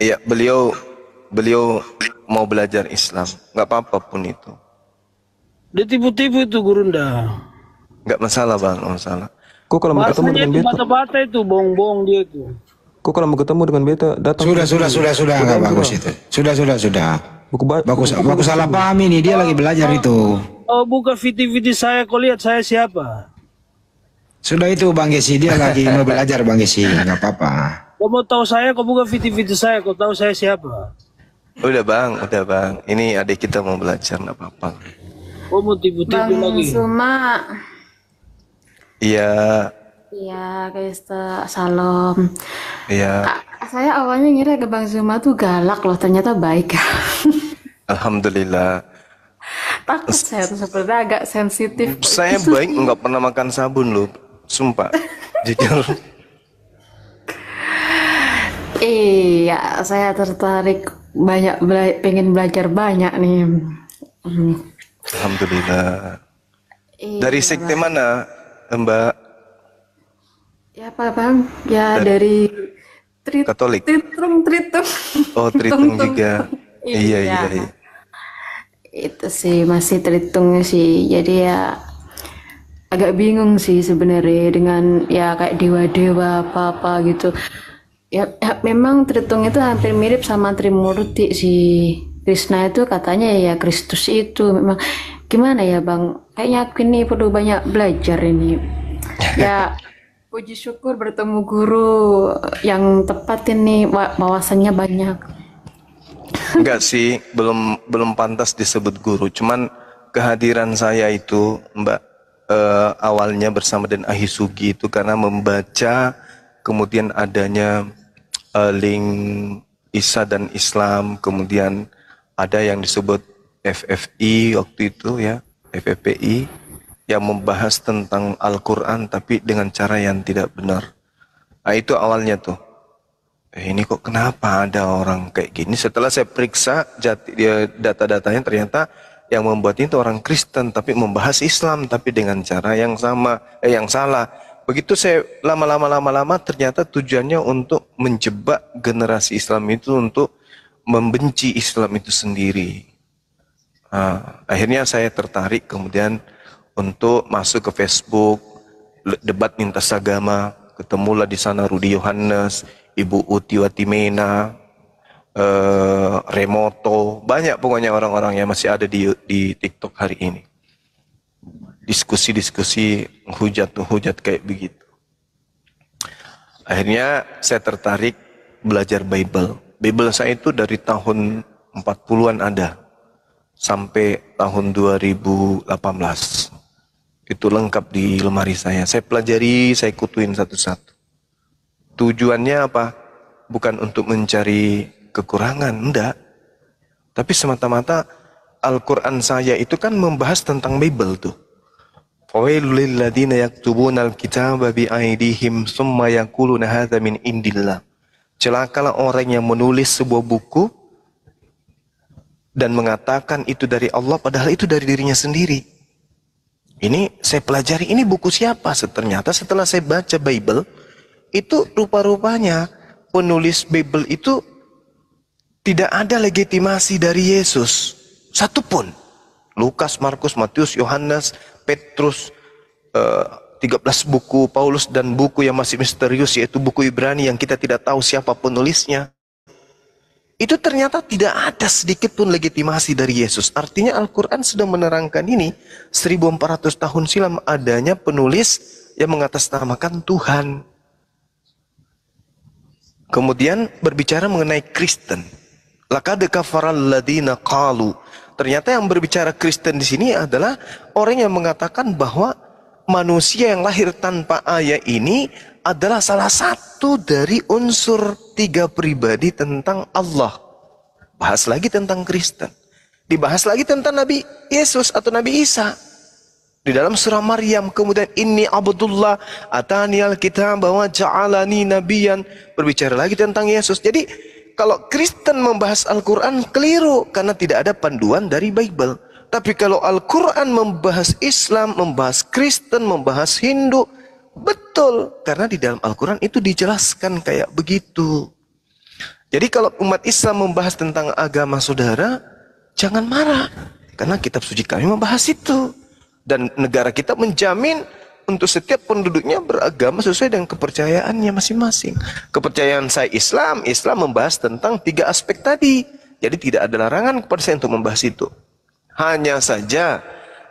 Iya, beliau beliau mau belajar Islam, Gak apa-apa pun itu. Dia tipu-tipu itu Gurunda. Gak masalah bang, enggak masalah. Kok kalau mau ketemu dengan dia? Bata-bata itu, bong-bong dia itu kok kalau mau ketemu dengan beta datang. Sudah sudah sudah sudah nggak bagus itu. Sudah sudah sudah. Buku bagus buku bagus salah paham ini dia lagi belajar itu. Oh buka video-video saya kau lihat saya siapa. Sudah itu Bang Gesi dia lagi mau belajar Bang Gesi nggak apa-apa. Kau mau tahu saya kau buka video-video saya kau tahu saya siapa. Udah bang, udah bang. Ini adik kita mau belajar nggak apa-apa. Kau mau tibu-tibu lagi. Bang Suma. Iya, Iya, Krista Salam. Iya. Saya awalnya ngira ke Bang Zuma tuh galak loh, ternyata baik. Alhamdulillah. Takut saya tuh sebenarnya agak sensitif. Saya baik nggak pernah makan sabun loh, sumpah. Jadi, Iya, saya tertarik banyak bela pengen belajar banyak nih. Hmm. Alhamdulillah. Iya, Dari sekte mana, Mbak? Ya Pak Bang, ya Dan dari tri Katolik. Tritung tritung. Oh, tritum juga. Iya. iya, iya, iya. Itu sih masih tritung sih. Jadi ya agak bingung sih sebenarnya dengan ya kayak dewa-dewa apa-apa gitu. Ya, ya memang Tritung itu hampir mirip sama Trimurti si Krishna itu katanya ya Kristus itu memang gimana ya Bang? Kayaknya aku ini perlu banyak belajar ini. Ya Puji syukur bertemu guru yang tepat ini wawasannya banyak. Enggak sih, belum belum pantas disebut guru. Cuman kehadiran saya itu, Mbak, eh, awalnya bersama dengan Ahisugi itu karena membaca kemudian adanya eh, link Isa dan Islam, kemudian ada yang disebut FFI waktu itu ya, FFPI yang membahas tentang Al-Quran tapi dengan cara yang tidak benar. Nah, itu awalnya tuh. Eh, ini kok kenapa ada orang kayak gini? Setelah saya periksa jati, dia, ya, data-datanya ternyata yang membuat itu orang Kristen tapi membahas Islam tapi dengan cara yang sama, eh, yang salah. Begitu saya lama-lama lama-lama ternyata tujuannya untuk menjebak generasi Islam itu untuk membenci Islam itu sendiri. Nah, akhirnya saya tertarik kemudian untuk masuk ke Facebook, debat lintas agama, ketemulah di sana Rudi Yohanes, Ibu Uti Watimena, eh, Remoto, banyak pokoknya orang-orang yang masih ada di, di TikTok hari ini. Diskusi-diskusi hujat-hujat kayak begitu. Akhirnya saya tertarik belajar Bible. Bible saya itu dari tahun 40-an ada sampai tahun 2018 itu lengkap di lemari saya. Saya pelajari, saya kutuin satu-satu. Tujuannya apa? Bukan untuk mencari kekurangan, enggak. Tapi semata-mata Al-Quran saya itu kan membahas tentang Bibel tuh. Celakalah orang yang menulis sebuah buku dan mengatakan itu dari Allah padahal itu dari dirinya sendiri. Ini saya pelajari, ini buku siapa? Ternyata setelah saya baca Bible, itu rupa-rupanya penulis Bible itu tidak ada legitimasi dari Yesus. satupun. Lukas, Markus, Matius, Yohanes, Petrus, uh, eh, 13 buku Paulus dan buku yang masih misterius yaitu buku Ibrani yang kita tidak tahu siapa penulisnya itu ternyata tidak ada sedikit pun legitimasi dari Yesus. Artinya Al-Quran sudah menerangkan ini 1400 tahun silam adanya penulis yang mengatasnamakan Tuhan. Kemudian berbicara mengenai Kristen. Lakad ladina qalu. Ternyata yang berbicara Kristen di sini adalah orang yang mengatakan bahwa manusia yang lahir tanpa ayah ini adalah salah satu dari unsur tiga pribadi tentang Allah. Bahas lagi tentang Kristen. Dibahas lagi tentang Nabi Yesus atau Nabi Isa. Di dalam surah Maryam kemudian ini Abdullah atani kita bahwa ja'alani nabiyan berbicara lagi tentang Yesus. Jadi kalau Kristen membahas Al-Qur'an keliru karena tidak ada panduan dari Bible. Tapi kalau Al-Qur'an membahas Islam, membahas Kristen, membahas Hindu, Betul, karena di dalam Al-Quran itu dijelaskan kayak begitu. Jadi kalau umat Islam membahas tentang agama saudara, jangan marah. Karena kitab suci kami membahas itu. Dan negara kita menjamin untuk setiap penduduknya beragama sesuai dengan kepercayaannya masing-masing. Kepercayaan saya Islam, Islam membahas tentang tiga aspek tadi. Jadi tidak ada larangan kepada saya untuk membahas itu. Hanya saja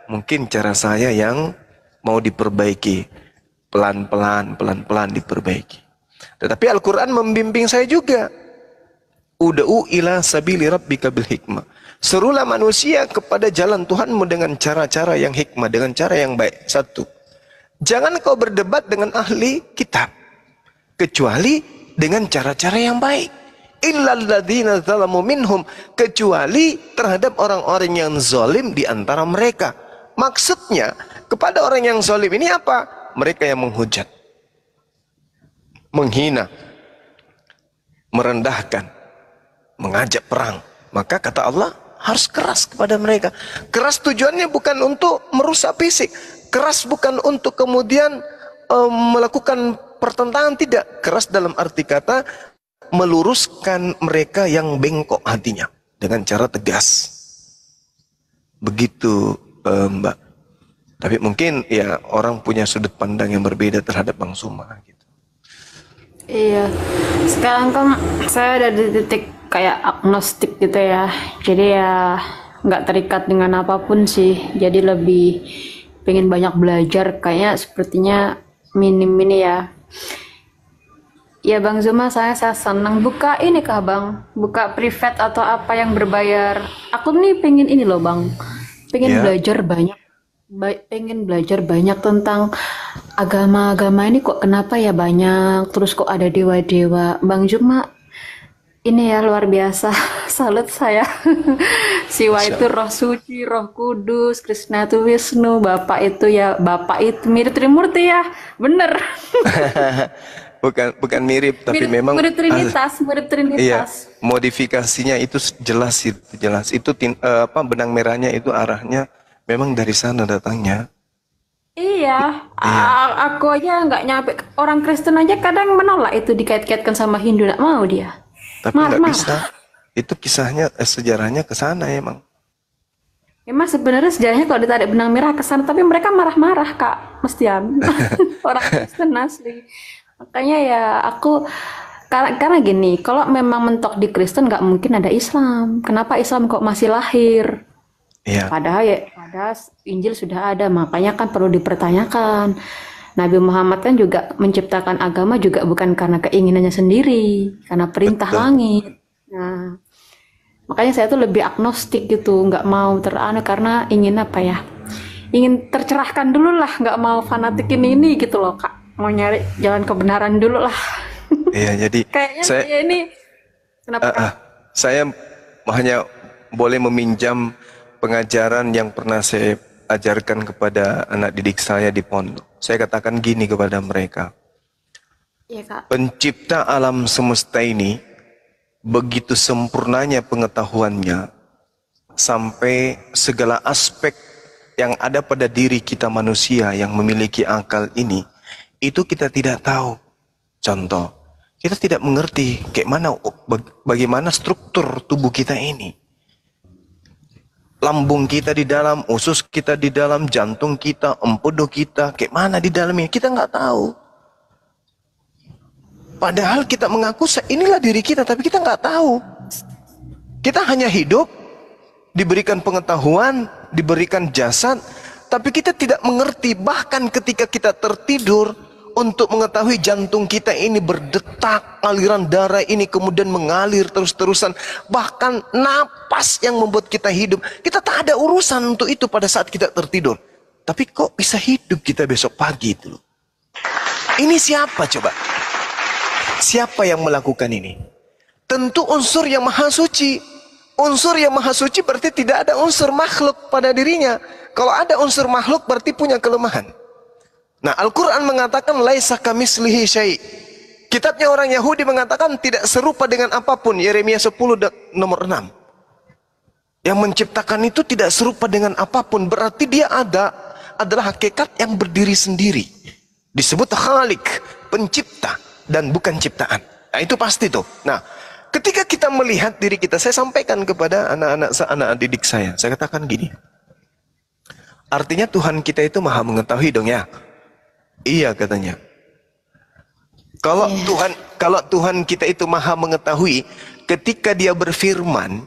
mungkin cara saya yang mau diperbaiki pelan-pelan, pelan-pelan diperbaiki. Tetapi Al-Quran membimbing saya juga. Uda'u ila sabili rabbika bil hikmah. Serulah manusia kepada jalan Tuhanmu dengan cara-cara yang hikmah, dengan cara yang baik. Satu. Jangan kau berdebat dengan ahli kitab. Kecuali dengan cara-cara yang baik. minhum. Kecuali terhadap orang-orang yang zalim di antara mereka. Maksudnya, kepada orang yang zalim ini apa? mereka yang menghujat, menghina, merendahkan, mengajak perang. Maka kata Allah harus keras kepada mereka. Keras tujuannya bukan untuk merusak fisik. Keras bukan untuk kemudian e, melakukan pertentangan tidak. Keras dalam arti kata meluruskan mereka yang bengkok hatinya dengan cara tegas. Begitu e, Mbak tapi mungkin ya orang punya sudut pandang yang berbeda terhadap Bang Suma gitu. Iya. Sekarang kan saya ada di titik kayak agnostik gitu ya. Jadi ya nggak terikat dengan apapun sih. Jadi lebih pengen banyak belajar kayaknya sepertinya minim ini ya. Ya Bang Zuma, saya saya senang buka ini kah Bang? Buka private atau apa yang berbayar? Aku nih pengen ini loh Bang, pengen yeah. belajar banyak pengen belajar banyak tentang agama-agama ini kok kenapa ya banyak terus kok ada dewa-dewa Bang Juma ini ya luar biasa salut saya siwa itu roh suci roh kudus Krishna itu Wisnu Bapak itu ya Bapak itu mirip Trimurti ya bener bukan bukan mirip tapi mirip, memang mirip trinitas mirip trinitas iya, modifikasinya itu jelas itu jelas itu tin, eh, apa benang merahnya itu arahnya memang dari sana datangnya. Iya, iya. aku aja nggak nyampe orang Kristen aja kadang menolak itu dikait-kaitkan sama Hindu, nggak mau dia. Tapi nggak bisa. Itu kisahnya eh, sejarahnya ke sana emang. Emang sebenarnya sejarahnya kalau ditarik benang merah ke sana, tapi mereka marah-marah kak, mestian orang Kristen asli. Makanya ya aku karena, karena gini, kalau memang mentok di Kristen nggak mungkin ada Islam. Kenapa Islam kok masih lahir? Iya. Padahal ya ada, Injil sudah ada, makanya kan perlu dipertanyakan. Nabi Muhammad kan juga menciptakan agama juga bukan karena keinginannya sendiri, karena perintah Betul. langit. Nah, makanya saya tuh lebih agnostik gitu, nggak mau teranu karena ingin apa ya? Ingin tercerahkan dulu lah, nggak mau fanatikin ini gitu loh kak. Mau nyari jalan kebenaran dulu lah. Iya, jadi kayaknya saya, saya ini kenapa? Uh, uh, saya hanya boleh meminjam pengajaran yang pernah saya ajarkan kepada anak didik saya di pondok. Saya katakan gini kepada mereka. Ya, Kak. Pencipta alam semesta ini begitu sempurnanya pengetahuannya sampai segala aspek yang ada pada diri kita manusia yang memiliki akal ini itu kita tidak tahu. Contoh, kita tidak mengerti bagaimana struktur tubuh kita ini lambung kita di dalam, usus kita di dalam, jantung kita, empedu kita, kayak mana di dalamnya, kita nggak tahu. Padahal kita mengaku inilah diri kita, tapi kita nggak tahu. Kita hanya hidup, diberikan pengetahuan, diberikan jasad, tapi kita tidak mengerti. Bahkan ketika kita tertidur, untuk mengetahui jantung kita ini berdetak, aliran darah ini kemudian mengalir terus-terusan, bahkan napas yang membuat kita hidup. Kita tak ada urusan untuk itu pada saat kita tertidur. Tapi kok bisa hidup kita besok pagi itu loh. Ini siapa coba? Siapa yang melakukan ini? Tentu unsur yang maha suci. Unsur yang maha suci berarti tidak ada unsur makhluk pada dirinya. Kalau ada unsur makhluk berarti punya kelemahan. Nah, Al-Qur'an mengatakan laisa kamislihi syai'. Kitabnya orang Yahudi mengatakan tidak serupa dengan apapun. Yeremia 10 nomor 6. Yang menciptakan itu tidak serupa dengan apapun. Berarti dia ada adalah hakikat yang berdiri sendiri. Disebut khalik, pencipta dan bukan ciptaan. Nah, itu pasti tuh. Nah, ketika kita melihat diri kita, saya sampaikan kepada anak-anak anak didik saya. Saya katakan gini. Artinya Tuhan kita itu Maha mengetahui dong ya. Iya katanya. Kalau yeah. Tuhan kalau Tuhan kita itu maha mengetahui, ketika dia berfirman,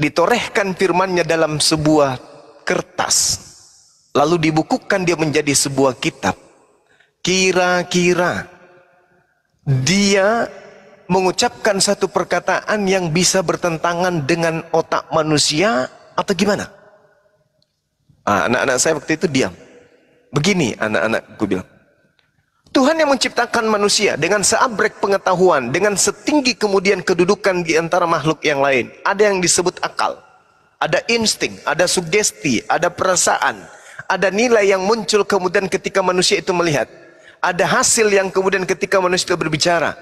ditorehkan firmannya dalam sebuah kertas, lalu dibukukan dia menjadi sebuah kitab. Kira-kira dia mengucapkan satu perkataan yang bisa bertentangan dengan otak manusia atau gimana? Ah, anak-anak saya waktu itu diam Begini anak-anak gue bilang. Tuhan yang menciptakan manusia dengan seabrek pengetahuan, dengan setinggi kemudian kedudukan di antara makhluk yang lain. Ada yang disebut akal, ada insting, ada sugesti, ada perasaan, ada nilai yang muncul kemudian ketika manusia itu melihat. Ada hasil yang kemudian ketika manusia itu berbicara.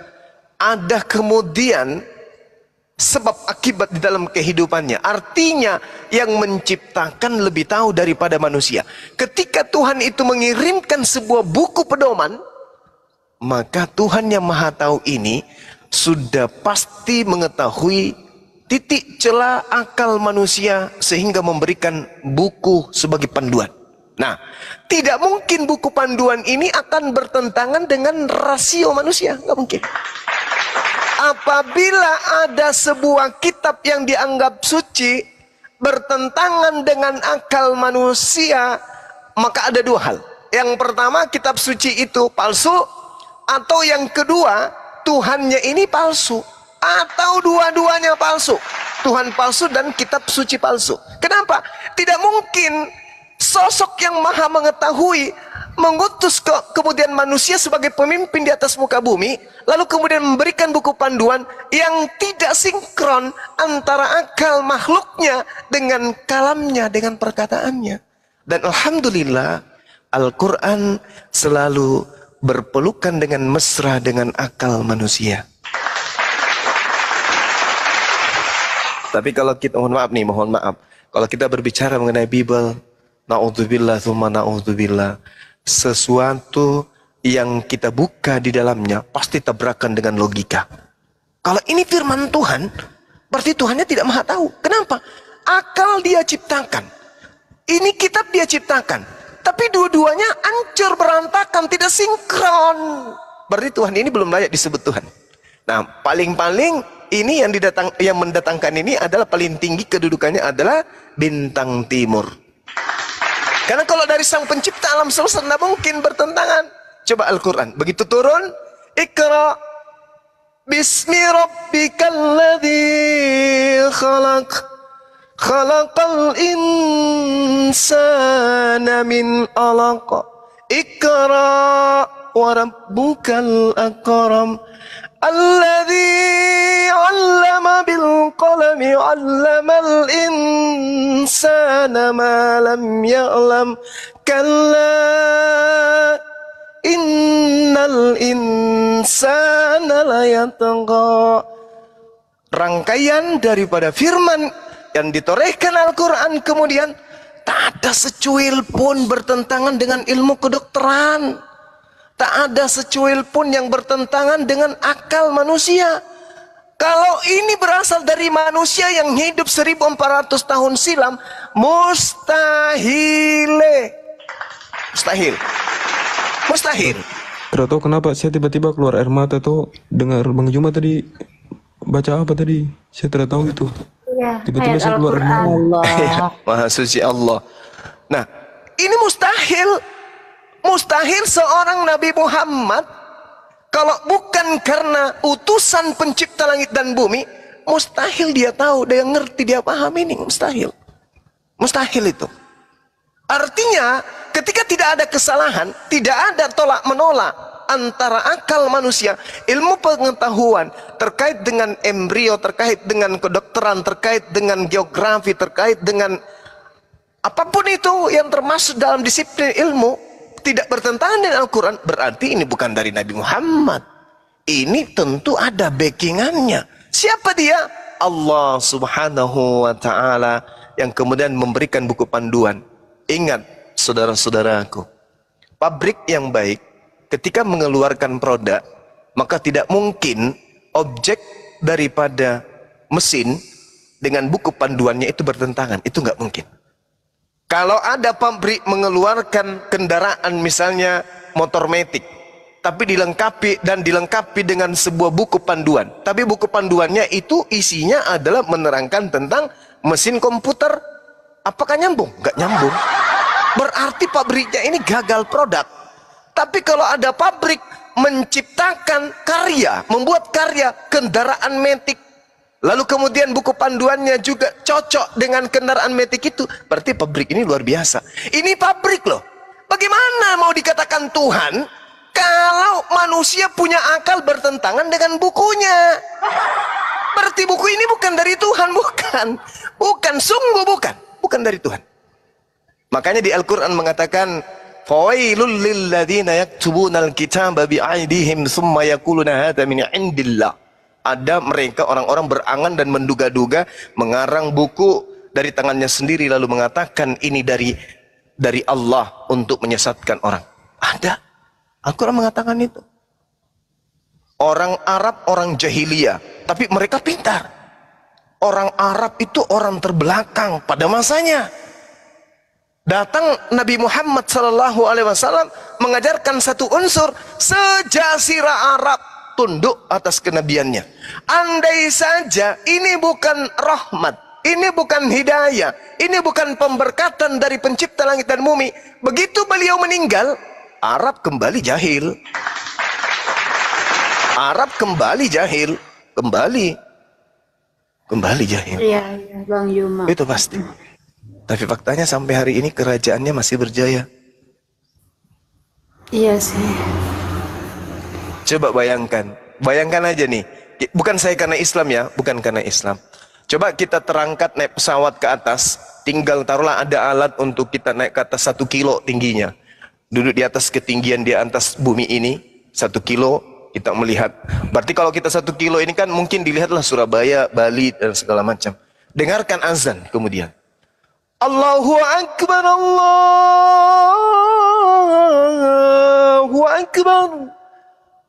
Ada kemudian sebab akibat di dalam kehidupannya. Artinya yang menciptakan lebih tahu daripada manusia. Ketika Tuhan itu mengirimkan sebuah buku pedoman, maka Tuhan yang Maha Tahu ini sudah pasti mengetahui titik celah akal manusia sehingga memberikan buku sebagai panduan. Nah, tidak mungkin buku panduan ini akan bertentangan dengan rasio manusia, nggak mungkin apabila ada sebuah kitab yang dianggap suci bertentangan dengan akal manusia, maka ada dua hal. Yang pertama, kitab suci itu palsu, atau yang kedua, Tuhannya ini palsu, atau dua-duanya palsu. Tuhan palsu dan kitab suci palsu. Kenapa? Tidak mungkin Sosok yang maha mengetahui mengutus ke, kemudian manusia sebagai pemimpin di atas muka bumi lalu kemudian memberikan buku panduan yang tidak sinkron antara akal makhluknya dengan kalamnya dengan perkataannya dan alhamdulillah Al-Qur'an selalu berpelukan dengan mesra dengan akal manusia tapi kalau kita mohon maaf nih mohon maaf kalau kita berbicara mengenai Bible Na'udzubillah thumma na'udzubillah. Sesuatu yang kita buka di dalamnya pasti tabrakan dengan logika. Kalau ini firman Tuhan, berarti Tuhannya tidak maha tahu. Kenapa? Akal dia ciptakan. Ini kitab dia ciptakan. Tapi dua-duanya ancur berantakan, tidak sinkron. Berarti Tuhan ini belum layak disebut Tuhan. Nah, paling-paling ini yang didatang yang mendatangkan ini adalah paling tinggi kedudukannya adalah bintang timur. Karena kalau dari sang pencipta alam semesta tidak mungkin bertentangan. Coba Al-Quran. Begitu turun, Ikra Bismi Rabbikal ladhi khalaq Khalaqal insana min alaq Ikra wa rabbukal akram الذي علم بالقلم علم الإنسان ما لم يعلم كلا إن الإنسان ليطغى Rangkaian daripada firman yang ditorehkan Al-Quran kemudian tak ada secuil pun bertentangan dengan ilmu kedokteran tak ada secuil pun yang bertentangan dengan akal manusia. Kalau ini berasal dari manusia yang hidup 1400 tahun silam, mustahil. Mustahil. Mustahil. Tidak tahu kenapa saya tiba-tiba keluar air mata tuh dengar Bang Juma tadi baca apa tadi? Saya tidak tahu itu. Iya, tiba-tiba saya keluar air mata. Allah. Maha suci Allah. Nah, ini mustahil Mustahil seorang Nabi Muhammad kalau bukan karena utusan pencipta langit dan bumi, mustahil dia tahu, dia ngerti, dia paham ini, mustahil. Mustahil itu. Artinya, ketika tidak ada kesalahan, tidak ada tolak menolak antara akal manusia, ilmu pengetahuan terkait dengan embrio, terkait dengan kedokteran, terkait dengan geografi, terkait dengan apapun itu yang termasuk dalam disiplin ilmu, tidak bertentangan dengan Al-Quran, berarti ini bukan dari Nabi Muhammad. Ini tentu ada backingannya. Siapa dia? Allah subhanahu wa ta'ala yang kemudian memberikan buku panduan. Ingat, saudara-saudaraku, pabrik yang baik ketika mengeluarkan produk, maka tidak mungkin objek daripada mesin dengan buku panduannya itu bertentangan. Itu nggak mungkin. Kalau ada pabrik mengeluarkan kendaraan misalnya motor metik, tapi dilengkapi dan dilengkapi dengan sebuah buku panduan. Tapi buku panduannya itu isinya adalah menerangkan tentang mesin komputer. Apakah nyambung? Gak nyambung. Berarti pabriknya ini gagal produk. Tapi kalau ada pabrik menciptakan karya, membuat karya kendaraan metik Lalu kemudian buku panduannya juga cocok dengan kendaraan metik itu. Berarti pabrik ini luar biasa. Ini pabrik loh. Bagaimana mau dikatakan Tuhan kalau manusia punya akal bertentangan dengan bukunya? Berarti buku ini bukan dari Tuhan, bukan. Bukan, sungguh bukan. Bukan dari Tuhan. Makanya di Al-Quran mengatakan, فَوَيْلُلْ لِلَّذِينَ يَكْتُبُونَ الْكِتَابَ بِعَيْدِهِمْ ثُمَّ يَكُولُنَ هَذَا مِنْ عِنْدِ اللَّهِ ada mereka orang-orang berangan dan menduga-duga mengarang buku dari tangannya sendiri lalu mengatakan ini dari dari Allah untuk menyesatkan orang. Ada. Al-Quran mengatakan itu. Orang Arab orang jahiliyah, tapi mereka pintar. Orang Arab itu orang terbelakang pada masanya. Datang Nabi Muhammad SAW mengajarkan satu unsur sejasira Arab tunduk atas kenabiannya. Andai saja ini bukan rahmat, ini bukan hidayah, ini bukan pemberkatan dari pencipta langit dan bumi. Begitu beliau meninggal, Arab kembali jahil. Arab kembali jahil, kembali kembali jahil. Iya, iya Bang Yuma. Itu pasti. Tapi faktanya sampai hari ini kerajaannya masih berjaya. Iya sih. Coba bayangkan, bayangkan aja nih. Bukan saya karena Islam ya, bukan karena Islam. Coba kita terangkat naik pesawat ke atas, tinggal taruhlah ada alat untuk kita naik ke atas satu kilo tingginya. Duduk di atas ketinggian di atas bumi ini, satu kilo kita melihat. Berarti kalau kita satu kilo ini kan mungkin dilihatlah Surabaya, Bali dan segala macam. Dengarkan azan kemudian. Allahu Akbar, Allahu Akbar.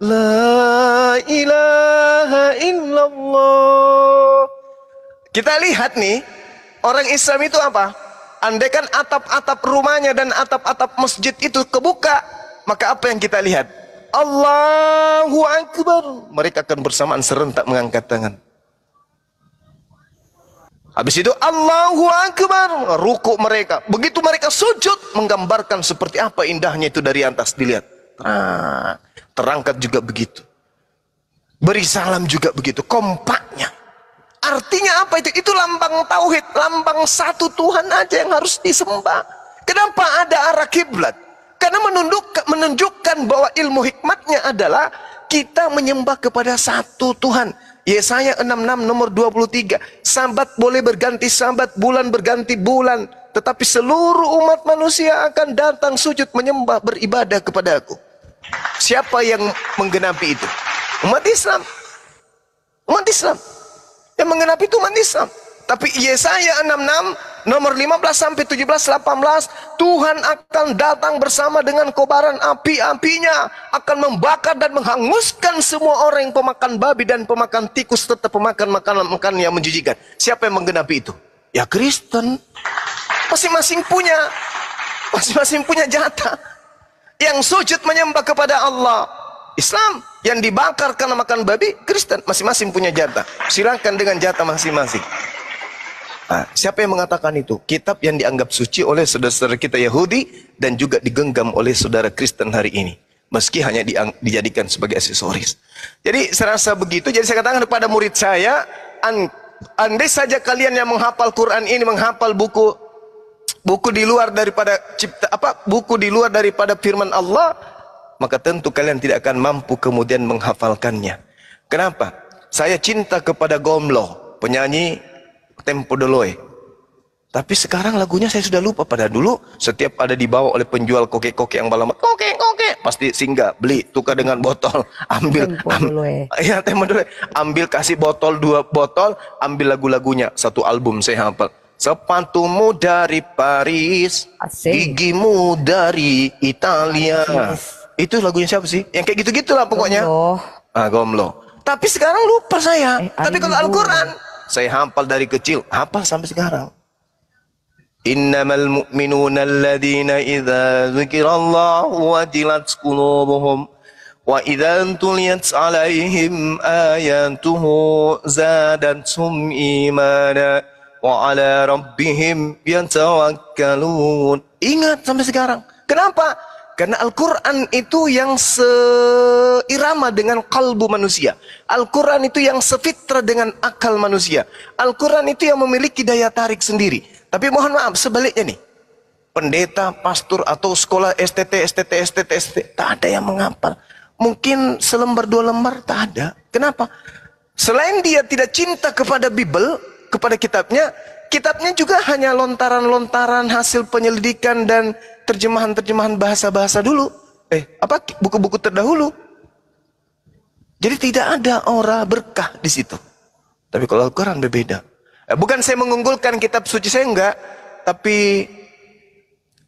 La ilaha illallah. Kita lihat nih, orang Islam itu apa? Andaikan atap-atap rumahnya dan atap-atap masjid itu kebuka, maka apa yang kita lihat? Allahu Akbar. Mereka akan bersamaan serentak mengangkat tangan. Habis itu Allahu Akbar, ruku mereka. Begitu mereka sujud, menggambarkan seperti apa indahnya itu dari atas dilihat. Nah, terangkat juga begitu. Beri salam juga begitu, kompaknya. Artinya apa itu? Itu lambang tauhid, lambang satu Tuhan aja yang harus disembah. Kenapa ada arah kiblat? Karena menunduk, menunjukkan bahwa ilmu hikmatnya adalah kita menyembah kepada satu Tuhan. Yesaya 66 nomor 23. Sambat boleh berganti sambat bulan berganti bulan, tetapi seluruh umat manusia akan datang sujud menyembah beribadah kepada Aku. Siapa yang menggenapi itu? Umat Islam. Umat Islam. Yang menggenapi itu umat Islam. Tapi Yesaya 66 nomor 15 sampai 17 18 Tuhan akan datang bersama dengan kobaran api-apinya akan membakar dan menghanguskan semua orang yang pemakan babi dan pemakan tikus tetap pemakan makanan-makanan yang menjijikan. Siapa yang menggenapi itu? Ya Kristen. Masing-masing punya masing-masing punya jatah yang sujud menyembah kepada Allah Islam yang dibakar karena makan babi Kristen masing-masing punya jatah silahkan dengan jatah masing-masing nah, siapa yang mengatakan itu kitab yang dianggap suci oleh saudara-saudara kita Yahudi dan juga digenggam oleh saudara Kristen hari ini meski hanya dijadikan sebagai aksesoris jadi serasa begitu jadi saya katakan kepada murid saya andai saja kalian yang menghafal Quran ini menghafal buku buku di luar daripada cipta apa buku di luar daripada firman Allah maka tentu kalian tidak akan mampu kemudian menghafalkannya kenapa saya cinta kepada Gomlo penyanyi Tempo Doloe tapi sekarang lagunya saya sudah lupa pada dulu setiap ada dibawa oleh penjual koke-koke yang balamat koke koke pasti singgah beli tukar dengan botol ambil Tempo am, ya Tempo Doloe ambil kasih botol dua botol ambil lagu-lagunya satu album saya hafal Sepatumu dari Paris, Asik. gigimu dari Italia. Itu lagunya siapa sih? Yang kayak gitu-gitu lah pokoknya. Gomlo. Ah, gomlo. Tapi sekarang lupa saya. Eh, Tapi kalau Al-Quran, saya hafal dari kecil, hafal sampai sekarang. Innamal mu'minuna alladhina idza dzikrallahu wajilat qulubuhum wa idza tuliyat 'alaihim ayatuhu zadatsum imana wa ala rabbihim yatawakkalun. Ingat sampai sekarang. Kenapa? Karena Al-Quran itu yang seirama dengan kalbu manusia. Al-Quran itu yang sefitra dengan akal manusia. Al-Quran itu yang memiliki daya tarik sendiri. Tapi mohon maaf, sebaliknya nih. Pendeta, pastor, atau sekolah STT, STT, STT, STT. Tak ada yang menghafal. Mungkin selembar dua lembar, tak ada. Kenapa? Selain dia tidak cinta kepada Bible, kepada kitabnya, kitabnya juga hanya lontaran-lontaran hasil penyelidikan dan terjemahan-terjemahan bahasa-bahasa dulu. Eh, apa buku-buku terdahulu. Jadi tidak ada aura berkah di situ. Tapi kalau Al-Quran berbeda. Eh, bukan saya mengunggulkan kitab suci saya enggak, tapi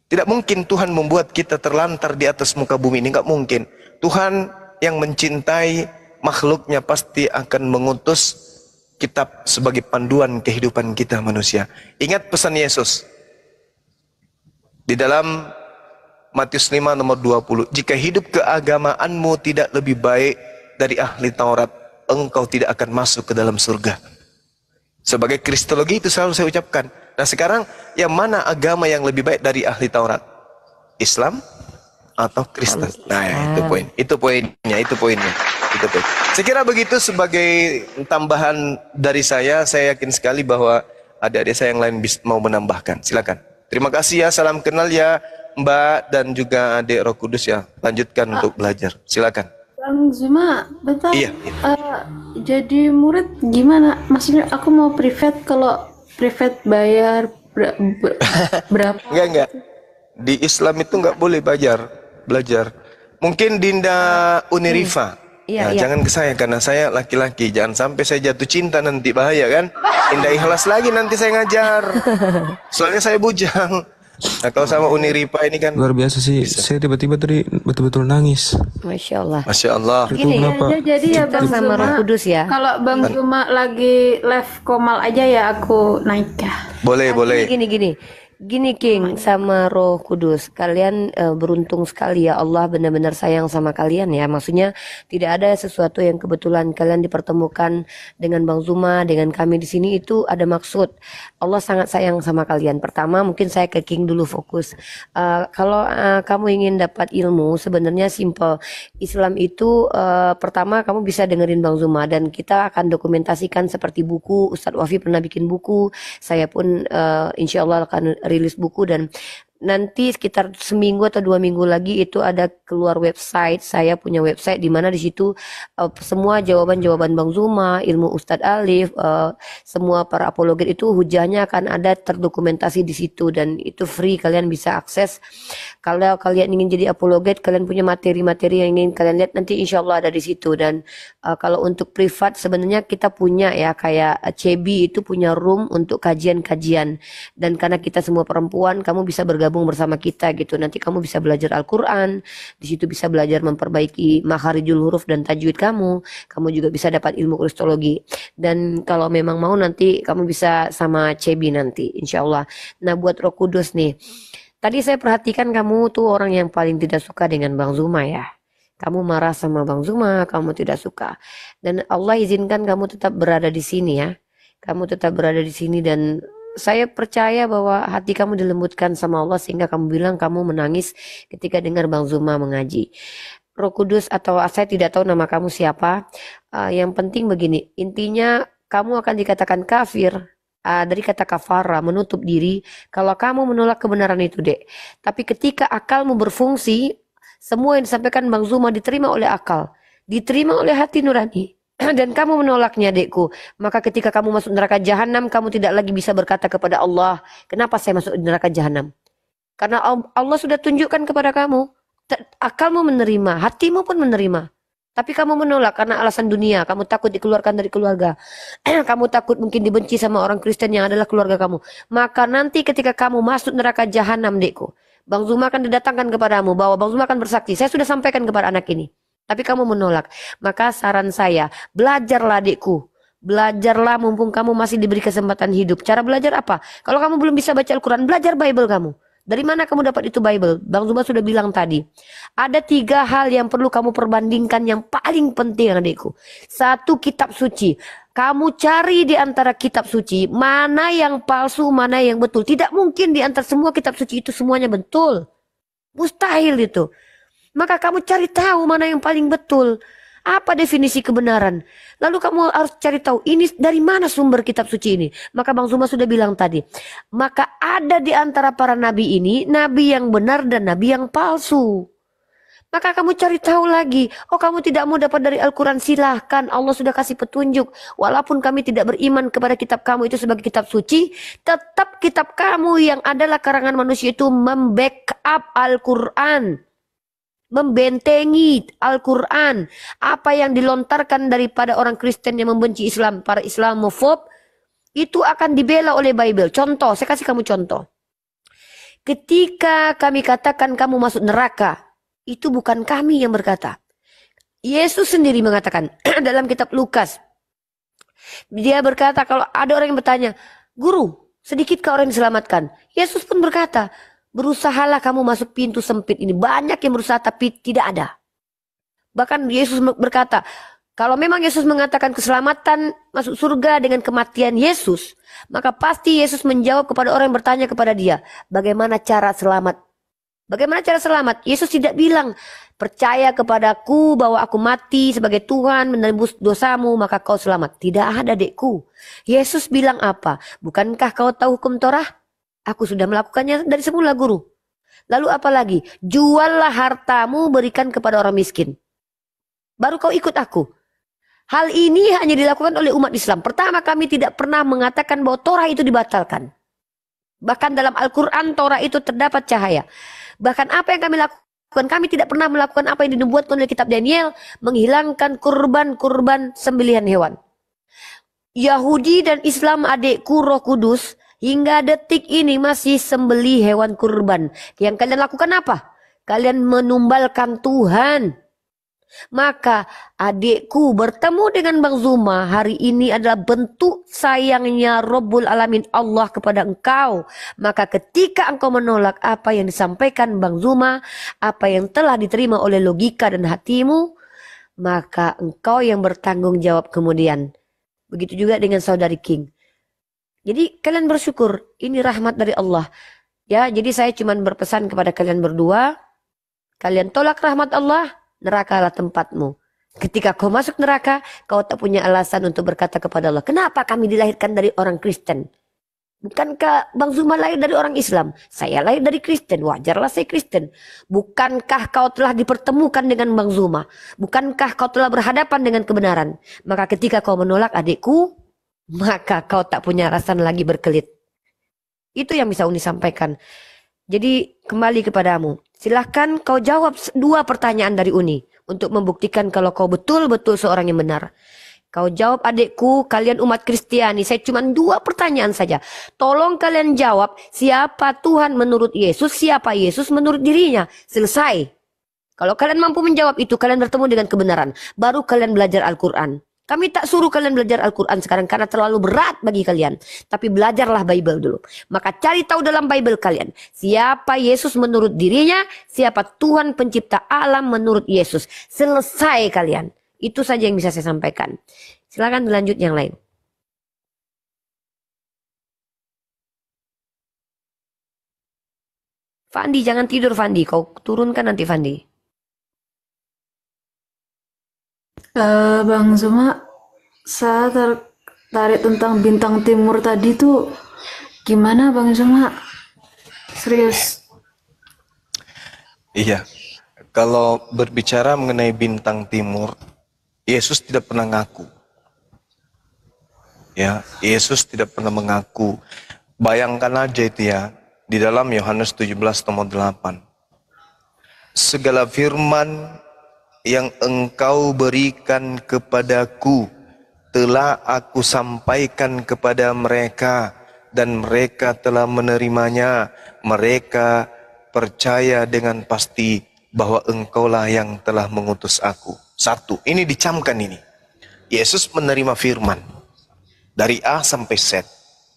tidak mungkin Tuhan membuat kita terlantar di atas muka bumi ini, enggak mungkin. Tuhan yang mencintai makhluknya pasti akan mengutus kitab sebagai panduan kehidupan kita manusia. Ingat pesan Yesus. Di dalam Matius 5 nomor 20, jika hidup keagamaanmu tidak lebih baik dari ahli Taurat, engkau tidak akan masuk ke dalam surga. Sebagai kristologi itu selalu saya ucapkan. Nah sekarang yang mana agama yang lebih baik dari ahli Taurat? Islam atau Kristen? Nah ya, itu poin. Itu poinnya, itu poinnya. Gitu, Saya kira begitu sebagai tambahan dari saya. Saya yakin sekali bahwa ada adik saya yang lain mau menambahkan. Silakan. Terima kasih ya. Salam kenal ya Mbak dan juga adik Roh Kudus ya. Lanjutkan ah. untuk belajar. Silakan. Bang Zuma, bentar. Iya. Uh, jadi murid gimana? Maksudnya aku mau privat kalau privat bayar ber ber berapa? enggak enggak. Di Islam itu enggak boleh bayar belajar. Mungkin Dinda Unirifa. Hmm. Ya, nah, ya. jangan ke saya karena saya laki-laki. Jangan sampai saya jatuh cinta nanti bahaya kan? Indah ikhlas lagi nanti saya ngajar. Soalnya saya bujang. Nah, kalau sama Uni Ripa ini kan luar biasa sih. Bisa. Saya tiba-tiba tadi betul-betul nangis. Masya Allah. Masya Allah. Gini, kenapa? Ya, jadi ya Bang sama Roh Kudus ya. Kalau Bang Cuma kan? lagi live komal aja ya aku naik ya. Boleh, nah, boleh. gini. gini Gini King sama Roh Kudus, kalian uh, beruntung sekali ya Allah benar-benar sayang sama kalian ya. Maksudnya tidak ada sesuatu yang kebetulan kalian dipertemukan dengan Bang Zuma, dengan kami di sini itu ada maksud. Allah sangat sayang sama kalian. Pertama mungkin saya ke King dulu fokus. Uh, kalau uh, kamu ingin dapat ilmu sebenarnya simple. Islam itu uh, pertama kamu bisa dengerin Bang Zuma dan kita akan dokumentasikan seperti buku Ustadz Wafi pernah bikin buku. Saya pun uh, insya Allah akan rilis buku dan nanti sekitar seminggu atau dua minggu lagi itu ada keluar website saya punya website di mana di situ uh, semua jawaban-jawaban Bang Zuma, ilmu Ustadz Alif, uh, semua para apologet itu hujahnya akan ada terdokumentasi di situ dan itu free kalian bisa akses. Kalau kalian ingin jadi apologet, kalian punya materi-materi yang ingin kalian lihat nanti insya Allah ada di situ dan uh, kalau untuk privat sebenarnya kita punya ya kayak Cebi itu punya room untuk kajian-kajian dan karena kita semua perempuan kamu bisa bergabung bergabung bersama kita gitu. Nanti kamu bisa belajar Al-Qur'an, di situ bisa belajar memperbaiki maharijul huruf dan tajwid kamu. Kamu juga bisa dapat ilmu kristologi. Dan kalau memang mau nanti kamu bisa sama Cebi nanti insya Allah. Nah, buat Roh Kudus nih. Tadi saya perhatikan kamu tuh orang yang paling tidak suka dengan Bang Zuma ya kamu marah sama Bang Zuma, kamu tidak suka. Dan Allah izinkan kamu tetap berada di sini ya. Kamu tetap berada di sini dan saya percaya bahwa hati kamu dilembutkan sama Allah sehingga kamu bilang kamu menangis ketika dengar Bang Zuma mengaji. Roh Kudus atau ah, saya tidak tahu nama kamu siapa. Uh, yang penting begini, intinya kamu akan dikatakan kafir uh, dari kata kafara menutup diri kalau kamu menolak kebenaran itu, Dek. Tapi ketika akalmu berfungsi, semua yang disampaikan Bang Zuma diterima oleh akal, diterima oleh hati nurani. dan kamu menolaknya dekku. maka ketika kamu masuk neraka jahanam kamu tidak lagi bisa berkata kepada Allah kenapa saya masuk neraka jahanam karena Allah sudah tunjukkan kepada kamu akalmu menerima hatimu pun menerima tapi kamu menolak karena alasan dunia. Kamu takut dikeluarkan dari keluarga. kamu takut mungkin dibenci sama orang Kristen yang adalah keluarga kamu. Maka nanti ketika kamu masuk neraka jahanam, dekku. Bang Zuma akan didatangkan kepadamu bahwa Bang Zuma akan bersaksi. Saya sudah sampaikan kepada anak ini tapi kamu menolak. Maka saran saya, belajarlah adikku. Belajarlah mumpung kamu masih diberi kesempatan hidup. Cara belajar apa? Kalau kamu belum bisa baca Al-Quran, belajar Bible kamu. Dari mana kamu dapat itu Bible? Bang Zuma sudah bilang tadi. Ada tiga hal yang perlu kamu perbandingkan yang paling penting adikku. Satu kitab suci. Kamu cari di antara kitab suci mana yang palsu, mana yang betul. Tidak mungkin di antara semua kitab suci itu semuanya betul. Mustahil itu. Maka kamu cari tahu mana yang paling betul. Apa definisi kebenaran? Lalu kamu harus cari tahu ini dari mana sumber kitab suci ini. Maka Bang Zuma sudah bilang tadi. Maka ada di antara para nabi ini nabi yang benar dan nabi yang palsu. Maka kamu cari tahu lagi. Oh kamu tidak mau dapat dari Al-Quran silahkan. Allah sudah kasih petunjuk. Walaupun kami tidak beriman kepada kitab kamu itu sebagai kitab suci. Tetap kitab kamu yang adalah karangan manusia itu membackup Al-Quran membentengi Al-Quran. Apa yang dilontarkan daripada orang Kristen yang membenci Islam, para Islamofob, itu akan dibela oleh Bible. Contoh, saya kasih kamu contoh. Ketika kami katakan kamu masuk neraka, itu bukan kami yang berkata. Yesus sendiri mengatakan dalam kitab Lukas. Dia berkata kalau ada orang yang bertanya, Guru, sedikitkah orang yang diselamatkan? Yesus pun berkata, Berusahalah kamu masuk pintu sempit ini. Banyak yang berusaha tapi tidak ada. Bahkan Yesus berkata, kalau memang Yesus mengatakan keselamatan masuk surga dengan kematian Yesus, maka pasti Yesus menjawab kepada orang yang bertanya kepada dia, bagaimana cara selamat? Bagaimana cara selamat? Yesus tidak bilang, percaya kepadaku bahwa aku mati sebagai Tuhan menebus dosamu maka kau selamat. Tidak ada dekku. Yesus bilang apa? Bukankah kau tahu hukum Torah? Aku sudah melakukannya dari semula guru. Lalu apa lagi? Juallah hartamu berikan kepada orang miskin. Baru kau ikut aku. Hal ini hanya dilakukan oleh umat Islam. Pertama kami tidak pernah mengatakan bahwa Torah itu dibatalkan. Bahkan dalam Al-Quran Torah itu terdapat cahaya. Bahkan apa yang kami lakukan, kami tidak pernah melakukan apa yang dinubuatkan oleh kitab Daniel. Menghilangkan kurban-kurban sembelihan hewan. Yahudi dan Islam adikku roh kudus Hingga detik ini masih sembeli hewan kurban. Yang kalian lakukan apa? Kalian menumbalkan Tuhan. Maka adikku bertemu dengan Bang Zuma hari ini adalah bentuk sayangnya Rabbul Alamin Allah kepada engkau. Maka ketika engkau menolak apa yang disampaikan Bang Zuma, apa yang telah diterima oleh logika dan hatimu, maka engkau yang bertanggung jawab kemudian. Begitu juga dengan saudari King. Jadi kalian bersyukur, ini rahmat dari Allah. Ya, jadi saya cuma berpesan kepada kalian berdua, kalian tolak rahmat Allah, neraka nerakalah tempatmu. Ketika kau masuk neraka, kau tak punya alasan untuk berkata kepada Allah, kenapa kami dilahirkan dari orang Kristen? Bukankah Bang Zuma lahir dari orang Islam? Saya lahir dari Kristen, wajarlah saya Kristen. Bukankah kau telah dipertemukan dengan Bang Zuma? Bukankah kau telah berhadapan dengan kebenaran? Maka ketika kau menolak adikku, maka kau tak punya alasan lagi berkelit. Itu yang bisa Uni sampaikan. Jadi kembali kepadamu. Silahkan kau jawab dua pertanyaan dari Uni untuk membuktikan kalau kau betul-betul seorang yang benar. Kau jawab adikku, kalian umat Kristiani, saya cuma dua pertanyaan saja. Tolong kalian jawab, siapa Tuhan menurut Yesus, siapa Yesus menurut dirinya. Selesai. Kalau kalian mampu menjawab itu, kalian bertemu dengan kebenaran. Baru kalian belajar Al-Quran. Kami tak suruh kalian belajar Al-Quran sekarang karena terlalu berat bagi kalian. Tapi belajarlah Bible dulu. Maka cari tahu dalam Bible kalian. Siapa Yesus menurut dirinya, siapa Tuhan pencipta alam menurut Yesus. Selesai kalian. Itu saja yang bisa saya sampaikan. Silahkan lanjut yang lain. Fandi, jangan tidur Fandi. Kau turunkan nanti Fandi. Eh, Bang Zuma, saya tertarik tentang bintang timur tadi tuh gimana Bang Zuma? Serius? Iya, kalau berbicara mengenai bintang timur, Yesus tidak pernah ngaku. Ya, Yesus tidak pernah mengaku. Bayangkan aja itu ya, di dalam Yohanes 17 nomor 8. Segala firman yang engkau berikan kepadaku telah aku sampaikan kepada mereka dan mereka telah menerimanya mereka percaya dengan pasti bahwa engkaulah yang telah mengutus aku satu ini dicamkan ini Yesus menerima firman dari A sampai Z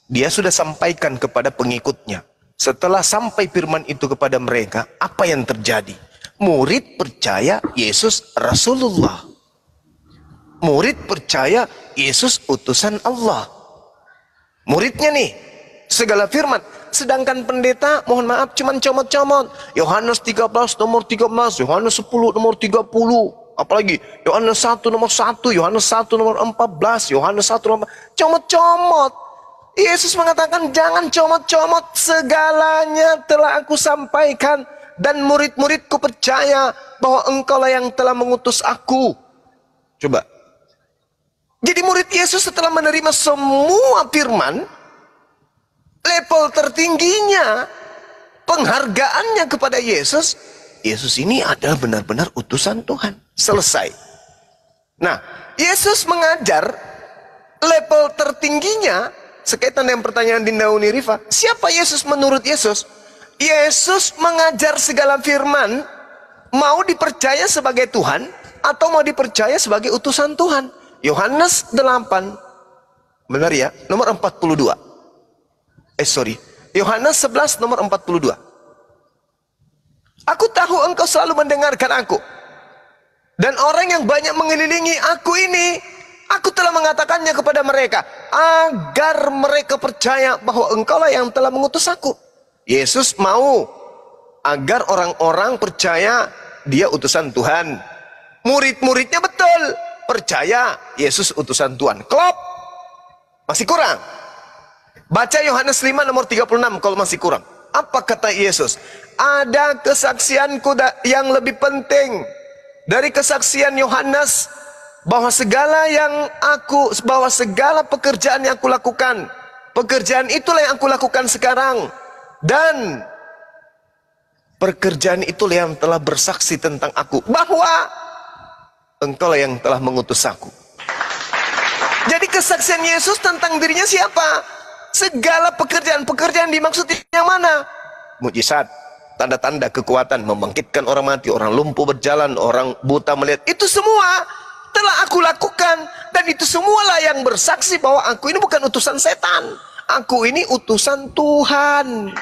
dia sudah sampaikan kepada pengikutnya setelah sampai firman itu kepada mereka apa yang terjadi murid percaya Yesus Rasulullah. Murid percaya Yesus utusan Allah. Muridnya nih, segala firman. Sedangkan pendeta, mohon maaf, cuman comot-comot. Yohanes 13 nomor 13, Yohanes 10 nomor 30. Apalagi Yohanes 1 nomor 1, Yohanes 1 nomor 14, Yohanes 1 nomor comot-comot. Yesus mengatakan jangan comot-comot segalanya telah aku sampaikan dan murid-muridku percaya bahwa engkaulah yang telah mengutus aku. Coba. Jadi murid Yesus setelah menerima semua firman, level tertingginya, penghargaannya kepada Yesus, Yesus ini adalah benar-benar utusan Tuhan. Selesai. Nah, Yesus mengajar level tertingginya, sekaitan dengan pertanyaan Dinda Unirifa, siapa Yesus menurut Yesus? Yesus mengajar segala firman mau dipercaya sebagai Tuhan atau mau dipercaya sebagai utusan Tuhan. Yohanes 8 benar ya, nomor 42. Eh sorry, Yohanes 11 nomor 42. Aku tahu engkau selalu mendengarkan aku. Dan orang yang banyak mengelilingi aku ini, aku telah mengatakannya kepada mereka agar mereka percaya bahwa engkau lah yang telah mengutus aku. Yesus mau agar orang-orang percaya dia utusan Tuhan. Murid-muridnya betul percaya Yesus utusan Tuhan. Klop. Masih kurang. Baca Yohanes 5 nomor 36 kalau masih kurang. Apa kata Yesus? Ada kesaksianku yang lebih penting dari kesaksian Yohanes bahwa segala yang aku bahwa segala pekerjaan yang aku lakukan, pekerjaan itulah yang aku lakukan sekarang dan pekerjaan itu yang telah bersaksi tentang aku. Bahwa engkau yang telah mengutus aku. Jadi kesaksian Yesus tentang dirinya siapa? Segala pekerjaan-pekerjaan dimaksud yang mana? Mujizat, tanda-tanda kekuatan, membangkitkan orang mati, orang lumpuh berjalan, orang buta melihat. Itu semua telah aku lakukan. Dan itu semualah yang bersaksi bahwa aku ini bukan utusan setan. Aku ini utusan Tuhan.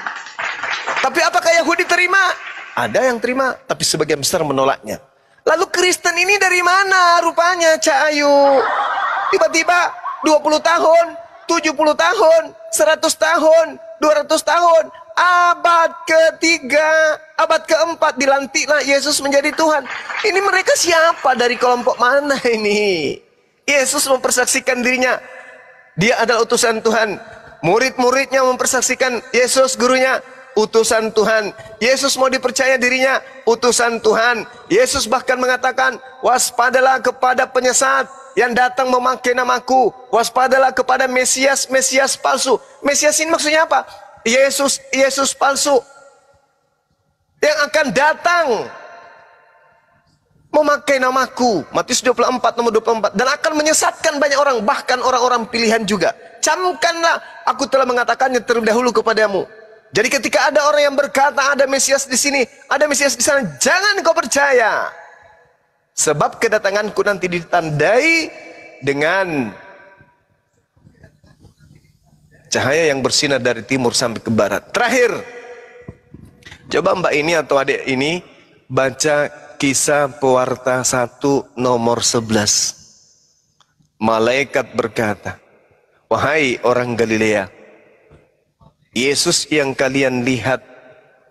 Tapi apakah Yahudi terima? Ada yang terima, tapi sebagian besar menolaknya. Lalu Kristen ini dari mana rupanya Cak Ayu? Tiba-tiba 20 tahun, 70 tahun, 100 tahun, 200 tahun, abad ketiga, abad keempat dilantiklah Yesus menjadi Tuhan. Ini mereka siapa dari kelompok mana ini? Yesus mempersaksikan dirinya. Dia adalah utusan Tuhan. Murid-muridnya mempersaksikan Yesus gurunya utusan Tuhan. Yesus mau dipercaya dirinya utusan Tuhan. Yesus bahkan mengatakan, "Waspadalah kepada penyesat yang datang memakai namaku. Waspadalah kepada Mesias, Mesias palsu." Mesias ini maksudnya apa? Yesus, Yesus palsu yang akan datang memakai namaku Matius 24 nomor 24 dan akan menyesatkan banyak orang bahkan orang-orang pilihan juga camkanlah aku telah mengatakannya terlebih dahulu kepadamu jadi ketika ada orang yang berkata ada Mesias di sini ada Mesias di sana jangan kau percaya sebab kedatanganku nanti ditandai dengan cahaya yang bersinar dari timur sampai ke barat terakhir coba mbak ini atau adik ini baca kisah pewarta 1 nomor 11. Malaikat berkata, Wahai orang Galilea, Yesus yang kalian lihat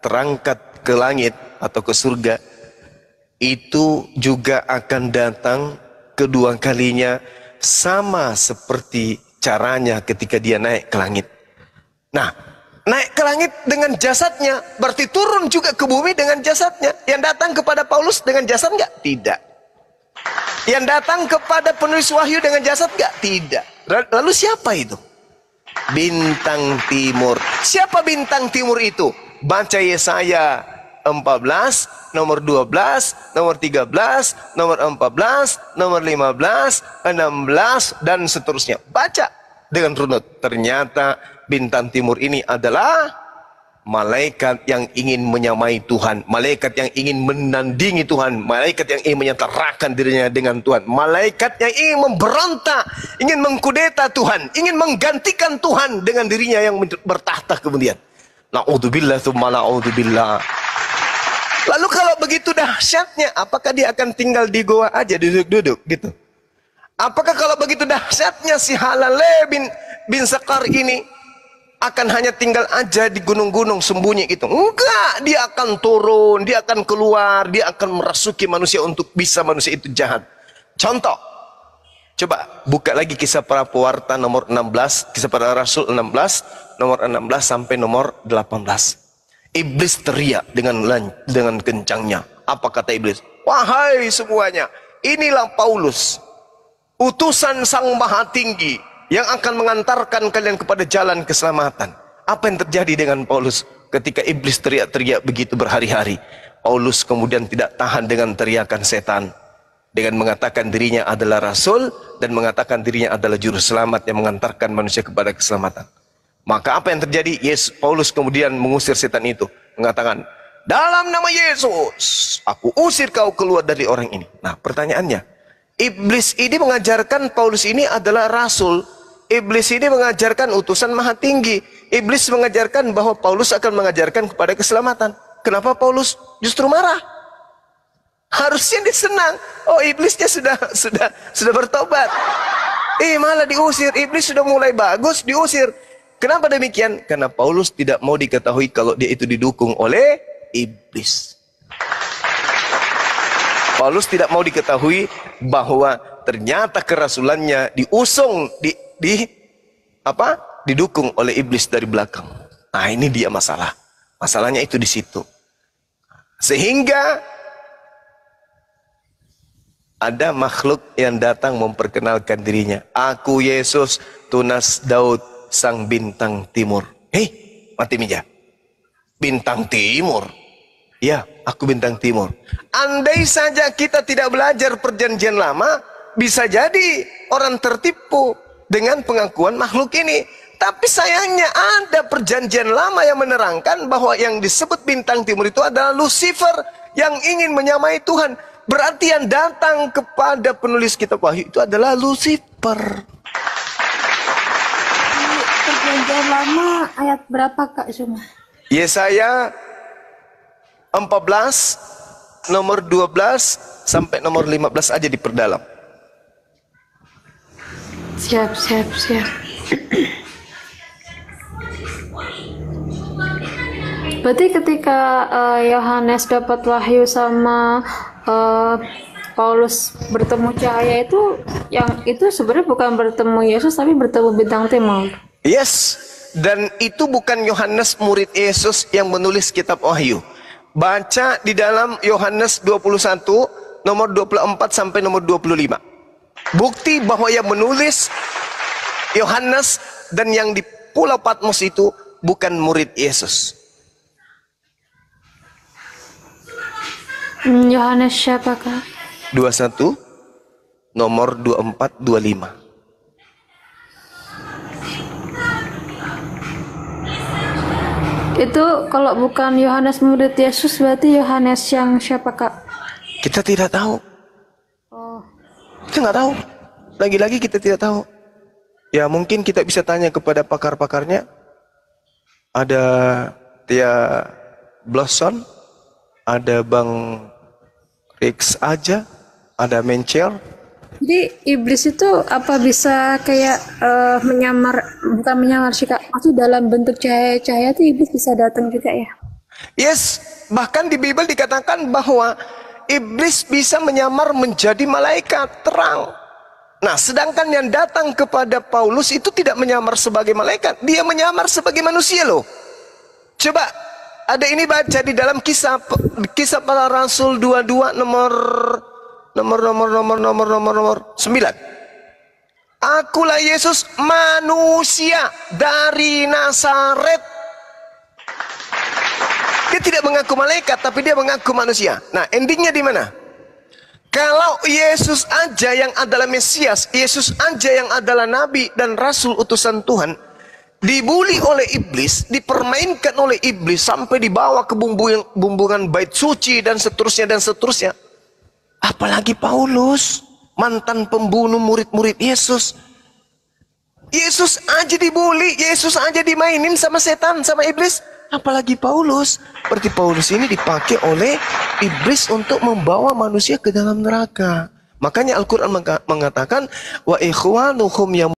terangkat ke langit atau ke surga, itu juga akan datang kedua kalinya sama seperti caranya ketika dia naik ke langit. Nah, naik ke langit dengan jasadnya berarti turun juga ke bumi dengan jasadnya yang datang kepada Paulus dengan jasad enggak tidak yang datang kepada penulis wahyu dengan jasad enggak tidak lalu siapa itu? bintang timur siapa bintang timur itu? baca Yesaya 14 nomor 12 nomor 13 nomor 14 nomor 15 16 dan seterusnya baca dengan runut ternyata bintang Timur ini adalah malaikat yang ingin menyamai Tuhan, malaikat yang ingin menandingi Tuhan, malaikat yang ingin menyetarakan dirinya dengan Tuhan, malaikat yang ingin memberontak, ingin mengkudeta Tuhan, ingin menggantikan Tuhan dengan dirinya yang bertahta kemudian. Naudzubillah tsumma naudzubillah. Lalu kalau begitu dahsyatnya, apakah dia akan tinggal di goa aja duduk-duduk gitu? Apakah kalau begitu dahsyatnya si Halale bin bin Sekar ini akan hanya tinggal aja di gunung-gunung sembunyi itu, Enggak, dia akan turun, dia akan keluar, dia akan merasuki manusia untuk bisa manusia itu jahat. Contoh, coba buka lagi kisah para pewarta nomor 16, kisah para rasul 16, nomor 16 sampai nomor 18. Iblis teriak dengan dengan kencangnya. Apa kata iblis? Wahai semuanya, inilah Paulus, utusan Sang Maha Tinggi yang akan mengantarkan kalian kepada jalan keselamatan. Apa yang terjadi dengan Paulus ketika iblis teriak-teriak begitu berhari-hari? Paulus kemudian tidak tahan dengan teriakan setan dengan mengatakan dirinya adalah rasul dan mengatakan dirinya adalah juru selamat yang mengantarkan manusia kepada keselamatan. Maka apa yang terjadi? Yes, Paulus kemudian mengusir setan itu, mengatakan, "Dalam nama Yesus, aku usir kau keluar dari orang ini." Nah, pertanyaannya, iblis ini mengajarkan Paulus ini adalah rasul, iblis ini mengajarkan utusan maha tinggi. Iblis mengajarkan bahwa Paulus akan mengajarkan kepada keselamatan. Kenapa Paulus justru marah? Harusnya dia senang. Oh, iblisnya sudah sudah sudah bertobat. Eh, malah diusir. Iblis sudah mulai bagus, diusir. Kenapa demikian? Karena Paulus tidak mau diketahui kalau dia itu didukung oleh iblis. Paulus tidak mau diketahui bahwa ternyata kerasulannya diusung di di apa? Didukung oleh iblis dari belakang. Nah, ini dia masalah. Masalahnya itu di situ. Sehingga ada makhluk yang datang memperkenalkan dirinya. Aku Yesus, tunas Daud, sang bintang timur. Hei, mati minyak. Bintang timur. Ya, aku bintang timur. Andai saja kita tidak belajar perjanjian lama, bisa jadi orang tertipu dengan pengakuan makhluk ini. Tapi sayangnya ada perjanjian lama yang menerangkan bahwa yang disebut bintang timur itu adalah Lucifer yang ingin menyamai Tuhan. Berarti yang datang kepada penulis kitab wahyu itu adalah Lucifer. Perjanjian lama ayat berapa Kak Suma? Yesaya 14 nomor 12 sampai nomor 15 aja diperdalam siap siap siap berarti ketika eh, Yohanes uh, dapat wahyu sama uh, Paulus bertemu cahaya itu yang itu sebenarnya bukan bertemu Yesus tapi bertemu bintang timur. Yes, dan itu bukan Yohanes murid Yesus yang menulis kitab Wahyu. Baca di dalam Yohanes 21 nomor 24 sampai nomor 25. Bukti bahwa yang menulis Yohanes dan yang di Pulau Patmos itu bukan murid Yesus. Hmm, Yohanes siapa kak? 21 nomor 2425. Itu kalau bukan Yohanes murid Yesus berarti Yohanes yang siapa kak? Kita tidak tahu. Oh. Kita nggak tahu. Lagi-lagi kita tidak tahu. Ya mungkin kita bisa tanya kepada pakar-pakarnya. Ada Tia Blossom, ada Bang Rix aja, ada Menchel. Jadi iblis itu apa bisa kayak uh, menyamar bukan menyamar sih kak, maksud dalam bentuk cahaya-cahaya itu iblis bisa datang juga ya? Yes, bahkan di Bible dikatakan bahwa iblis bisa menyamar menjadi malaikat terang. Nah, sedangkan yang datang kepada Paulus itu tidak menyamar sebagai malaikat, dia menyamar sebagai manusia loh. Coba ada ini baca di dalam kisah kisah para rasul 22 nomor nomor nomor nomor nomor nomor nomor 9. Akulah Yesus manusia dari Nasaret. Dia tidak mengaku malaikat, tapi dia mengaku manusia. Nah, endingnya di mana? Kalau Yesus aja yang adalah Mesias, Yesus aja yang adalah Nabi dan Rasul utusan Tuhan, dibuli oleh iblis, dipermainkan oleh iblis sampai dibawa ke bumbu bumbungan bait suci dan seterusnya dan seterusnya. Apalagi Paulus, mantan pembunuh murid-murid Yesus. Yesus aja dibully, Yesus aja dimainin sama setan, sama iblis. Apalagi Paulus, berarti Paulus ini dipakai oleh iblis untuk membawa manusia ke dalam neraka. Makanya Al-Quran mengatakan, Wa ikhwanuhum yang